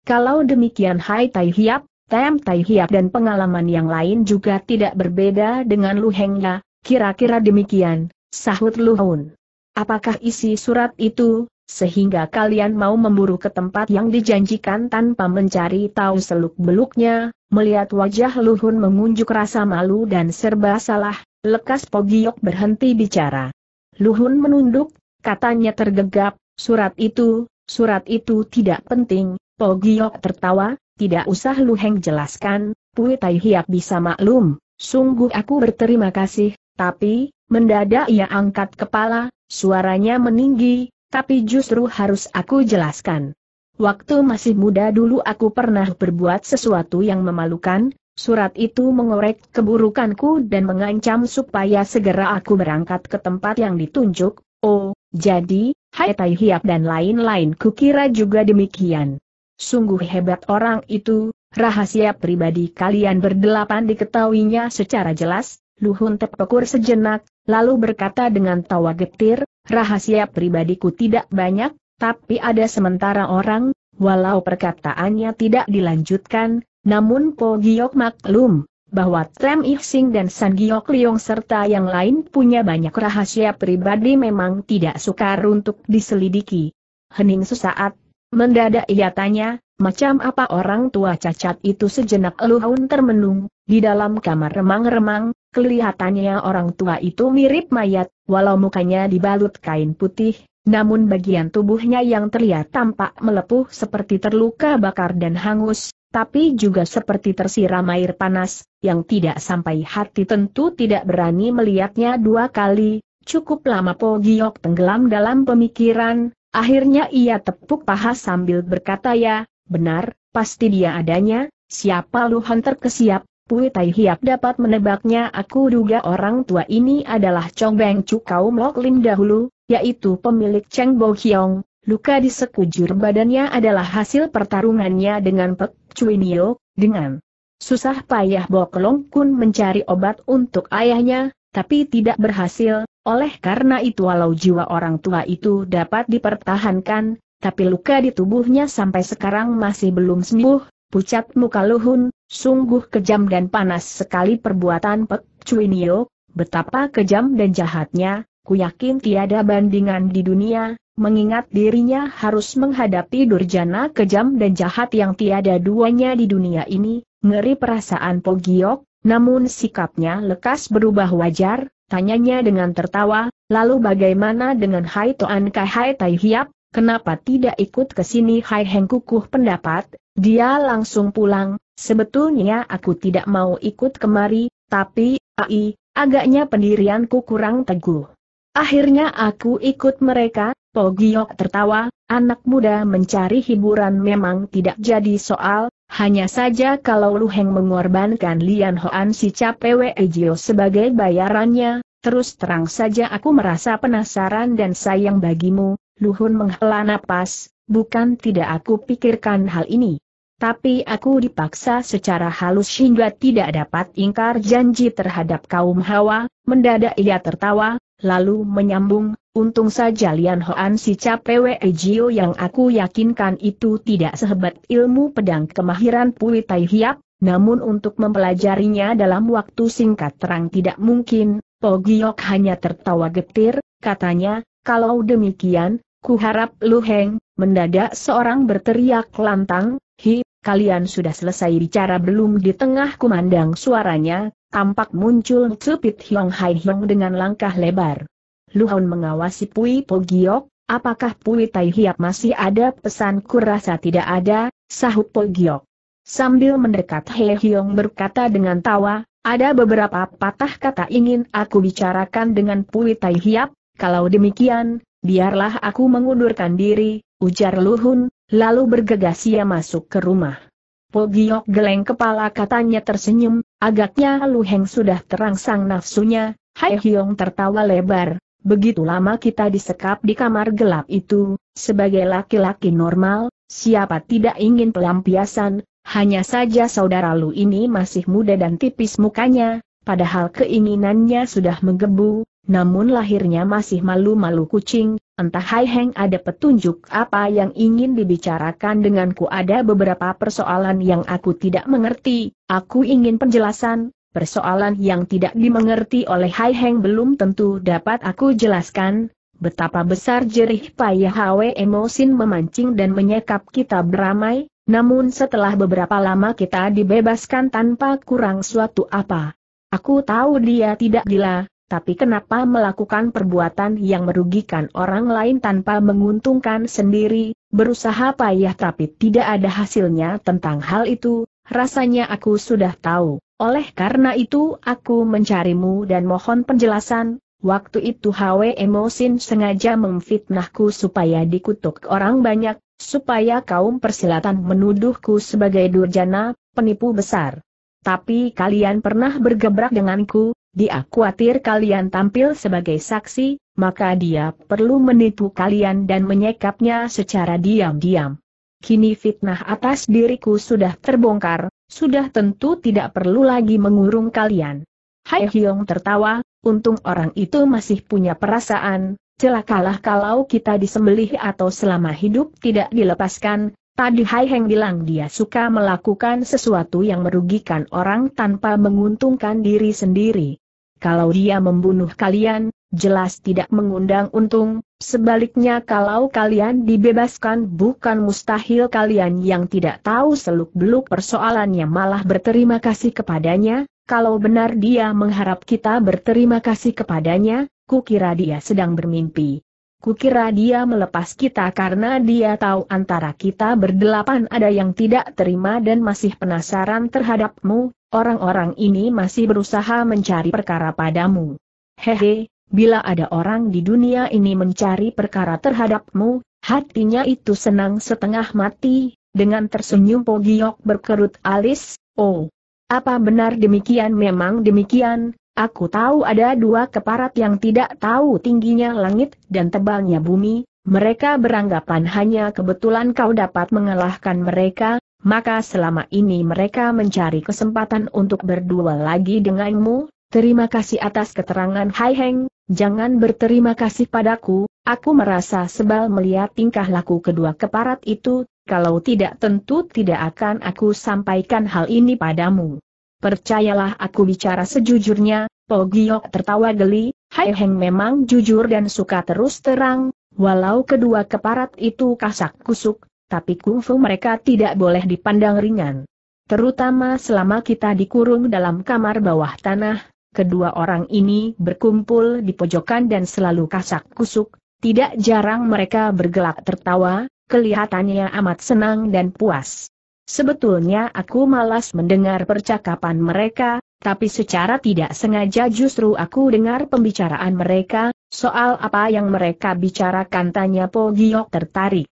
Kalau demikian Hai Tai Hiap, Tem Tai Hiap dan pengalaman yang lain juga tidak berbeda dengan Lu Heng Ya, kira-kira demikian, sahut Lu Hun. Apakah isi surat itu, sehingga kalian mau memburu ke tempat yang dijanjikan tanpa mencari tahu seluk-beluknya, melihat wajah Lu Hun mengunjuk rasa malu dan serba salah, lekas Pogiok berhenti bicara. Lu Hun menunduk, katanya tergegap, surat itu, surat itu tidak penting, Pogiok tertawa, tidak usah Lu Heng jelaskan, Pui Tai Hiap bisa maklum, sungguh aku berterima kasih, tapi, mendadak ia angkat kepala, suaranya meninggi, tapi justru harus aku jelaskan. Waktu masih muda dulu aku pernah berbuat sesuatu yang memalukan, surat itu mengorek keburukanku dan mengancam supaya segera aku berangkat ke tempat yang ditunjuk, oh, jadi, Hai Tai Hiap dan lain-lain kukira juga demikian. Sungguh hebat orang itu, rahasia pribadi kalian berdelapan diketahuinya secara jelas, Luhun terpekur sejenak, lalu berkata dengan tawa getir, rahasia pribadiku tidak banyak, tapi ada sementara orang, walau perkataannya tidak dilanjutkan, namun Po Giok maklum, bahwa Trem Ixing dan San Giok Liong serta yang lain punya banyak rahasia pribadi memang tidak sukar untuk diselidiki. Hening sesaat, Mendadak ia tanya, macam apa orang tua cacat itu sejenak Eluhaun termenung, di dalam kamar remang-remang, kelihatannya orang tua itu mirip mayat, walau mukanya dibalut kain putih, namun bagian tubuhnya yang terlihat tampak melepuh seperti terluka bakar dan hangus, tapi juga seperti tersiram air panas, yang tidak sampai hati tentu tidak berani melihatnya dua kali, cukup lama Po Giok tenggelam dalam pemikiran, Akhirnya ia tepuk paha sambil berkata ya, benar, pasti dia adanya, siapa lu hunter kesiap, Pui Tai Hiap dapat menebaknya aku duga orang tua ini adalah Chong Beng Chu kaum Lok Lim dahulu, yaitu pemilik Cheng Bo Hyong, luka di sekujur badannya adalah hasil pertarungannya dengan Pek Cui Nio, dengan susah payah Bo Kelong Kun mencari obat untuk ayahnya, tapi tidak berhasil, oleh karena itu walau jiwa orang tua itu dapat dipertahankan, tapi luka di tubuhnya sampai sekarang masih belum sembuh, pucat muka Luhun, sungguh kejam dan panas sekali perbuatan Pek Cuinio, betapa kejam dan jahatnya, ku yakin tiada bandingan di dunia, mengingat dirinya harus menghadapi durjana kejam dan jahat yang tiada duanya di dunia ini, ngeri perasaan Pogiok, namun sikapnya lekas berubah wajar, Tanyanya dengan tertawa, lalu bagaimana dengan Hai Toan Kai Hai Tai Hiap, kenapa tidak ikut ke sini Hai Heng Kukuh pendapat, dia langsung pulang, sebetulnya aku tidak mau ikut kemari, tapi, ai, agaknya pendirianku kurang teguh. Akhirnya aku ikut mereka, Po tertawa, Anak muda mencari hiburan memang tidak jadi soal, hanya saja kalau Lu Heng mengorbankan Lian Hoan si Capewe Ejio sebagai bayarannya, terus terang saja aku merasa penasaran dan sayang bagimu, Luhun menghela napas, bukan tidak aku pikirkan hal ini. Tapi aku dipaksa secara halus hingga tidak dapat ingkar janji terhadap kaum hawa, mendadak ia tertawa, lalu menyambung, untung saja Lian Hoan si Capewe Ejio yang aku yakinkan itu tidak sehebat ilmu pedang kemahiran Pui Tai Hiap, namun untuk mempelajarinya dalam waktu singkat terang tidak mungkin, Pogiok oh, hanya tertawa getir, katanya, kalau demikian, ku harap Lu Heng, mendadak seorang berteriak lantang, hi, kalian sudah selesai bicara belum di tengah kumandang suaranya, Tampak muncul Cupit Hiong Hai Hiong dengan langkah lebar. Luhon mengawasi Pui Po Giok, apakah Pui Tai Hiap masih ada pesan kurasa tidak ada, sahut Po Giok. Sambil mendekat Hei Hiong berkata dengan tawa, ada beberapa patah kata ingin aku bicarakan dengan Pui Tai Hiap, kalau demikian, biarlah aku mengundurkan diri, ujar Luhun, lalu bergegas ia masuk ke rumah. Po Giok geleng kepala katanya tersenyum, Agaknya Lu Heng sudah terangsang nafsunya, Hai Hyong tertawa lebar. Begitu lama kita disekap di kamar gelap itu, sebagai laki-laki normal, siapa tidak ingin pelampiasan, hanya saja saudara Lu ini masih muda dan tipis mukanya, padahal keinginannya sudah menggebu, namun lahirnya masih malu-malu kucing, Entah Hai Heng ada petunjuk apa yang ingin dibicarakan denganku ada beberapa persoalan yang aku tidak mengerti, aku ingin penjelasan, persoalan yang tidak dimengerti oleh Hai Heng belum tentu dapat aku jelaskan, betapa besar jerih payah Hwe Emosin memancing dan menyekap kita beramai, namun setelah beberapa lama kita dibebaskan tanpa kurang suatu apa. Aku tahu dia tidak gila, tapi kenapa melakukan perbuatan yang merugikan orang lain tanpa menguntungkan sendiri, berusaha payah tapi tidak ada hasilnya tentang hal itu, rasanya aku sudah tahu. Oleh karena itu aku mencarimu dan mohon penjelasan, waktu itu HW Emosin sengaja memfitnahku supaya dikutuk orang banyak, supaya kaum persilatan menuduhku sebagai durjana, penipu besar. Tapi kalian pernah bergebrak denganku, dia khawatir kalian tampil sebagai saksi, maka dia perlu menipu kalian dan menyekapnya secara diam-diam. Kini fitnah atas diriku sudah terbongkar, sudah tentu tidak perlu lagi mengurung kalian. Hai Hyong tertawa, untung orang itu masih punya perasaan, celakalah kalau kita disembelih atau selama hidup tidak dilepaskan, tadi Hai Heng bilang dia suka melakukan sesuatu yang merugikan orang tanpa menguntungkan diri sendiri. Kalau dia membunuh kalian, jelas tidak mengundang untung, sebaliknya kalau kalian dibebaskan bukan mustahil kalian yang tidak tahu seluk-beluk persoalannya malah berterima kasih kepadanya, kalau benar dia mengharap kita berterima kasih kepadanya, kukira dia sedang bermimpi. Kukira dia melepas kita karena dia tahu antara kita berdelapan ada yang tidak terima dan masih penasaran terhadapmu, Orang-orang ini masih berusaha mencari perkara padamu. Hehe, bila ada orang di dunia ini mencari perkara terhadapmu, hatinya itu senang setengah mati, dengan tersenyum Pogiok berkerut alis, oh. Apa benar demikian memang demikian, aku tahu ada dua keparat yang tidak tahu tingginya langit dan tebalnya bumi, mereka beranggapan hanya kebetulan kau dapat mengalahkan mereka, maka selama ini mereka mencari kesempatan untuk berdua lagi denganmu, terima kasih atas keterangan Hai Heng, jangan berterima kasih padaku, aku merasa sebal melihat tingkah laku kedua keparat itu, kalau tidak tentu tidak akan aku sampaikan hal ini padamu. Percayalah aku bicara sejujurnya, Po Giok tertawa geli, Hai Heng memang jujur dan suka terus terang, walau kedua keparat itu kasak kusuk, tapi kungfu mereka tidak boleh dipandang ringan. Terutama selama kita dikurung dalam kamar bawah tanah, kedua orang ini berkumpul di pojokan dan selalu kasak kusuk, tidak jarang mereka bergelak tertawa, kelihatannya amat senang dan puas. Sebetulnya aku malas mendengar percakapan mereka, tapi secara tidak sengaja justru aku dengar pembicaraan mereka, soal apa yang mereka bicarakan tanya Po Giok tertarik.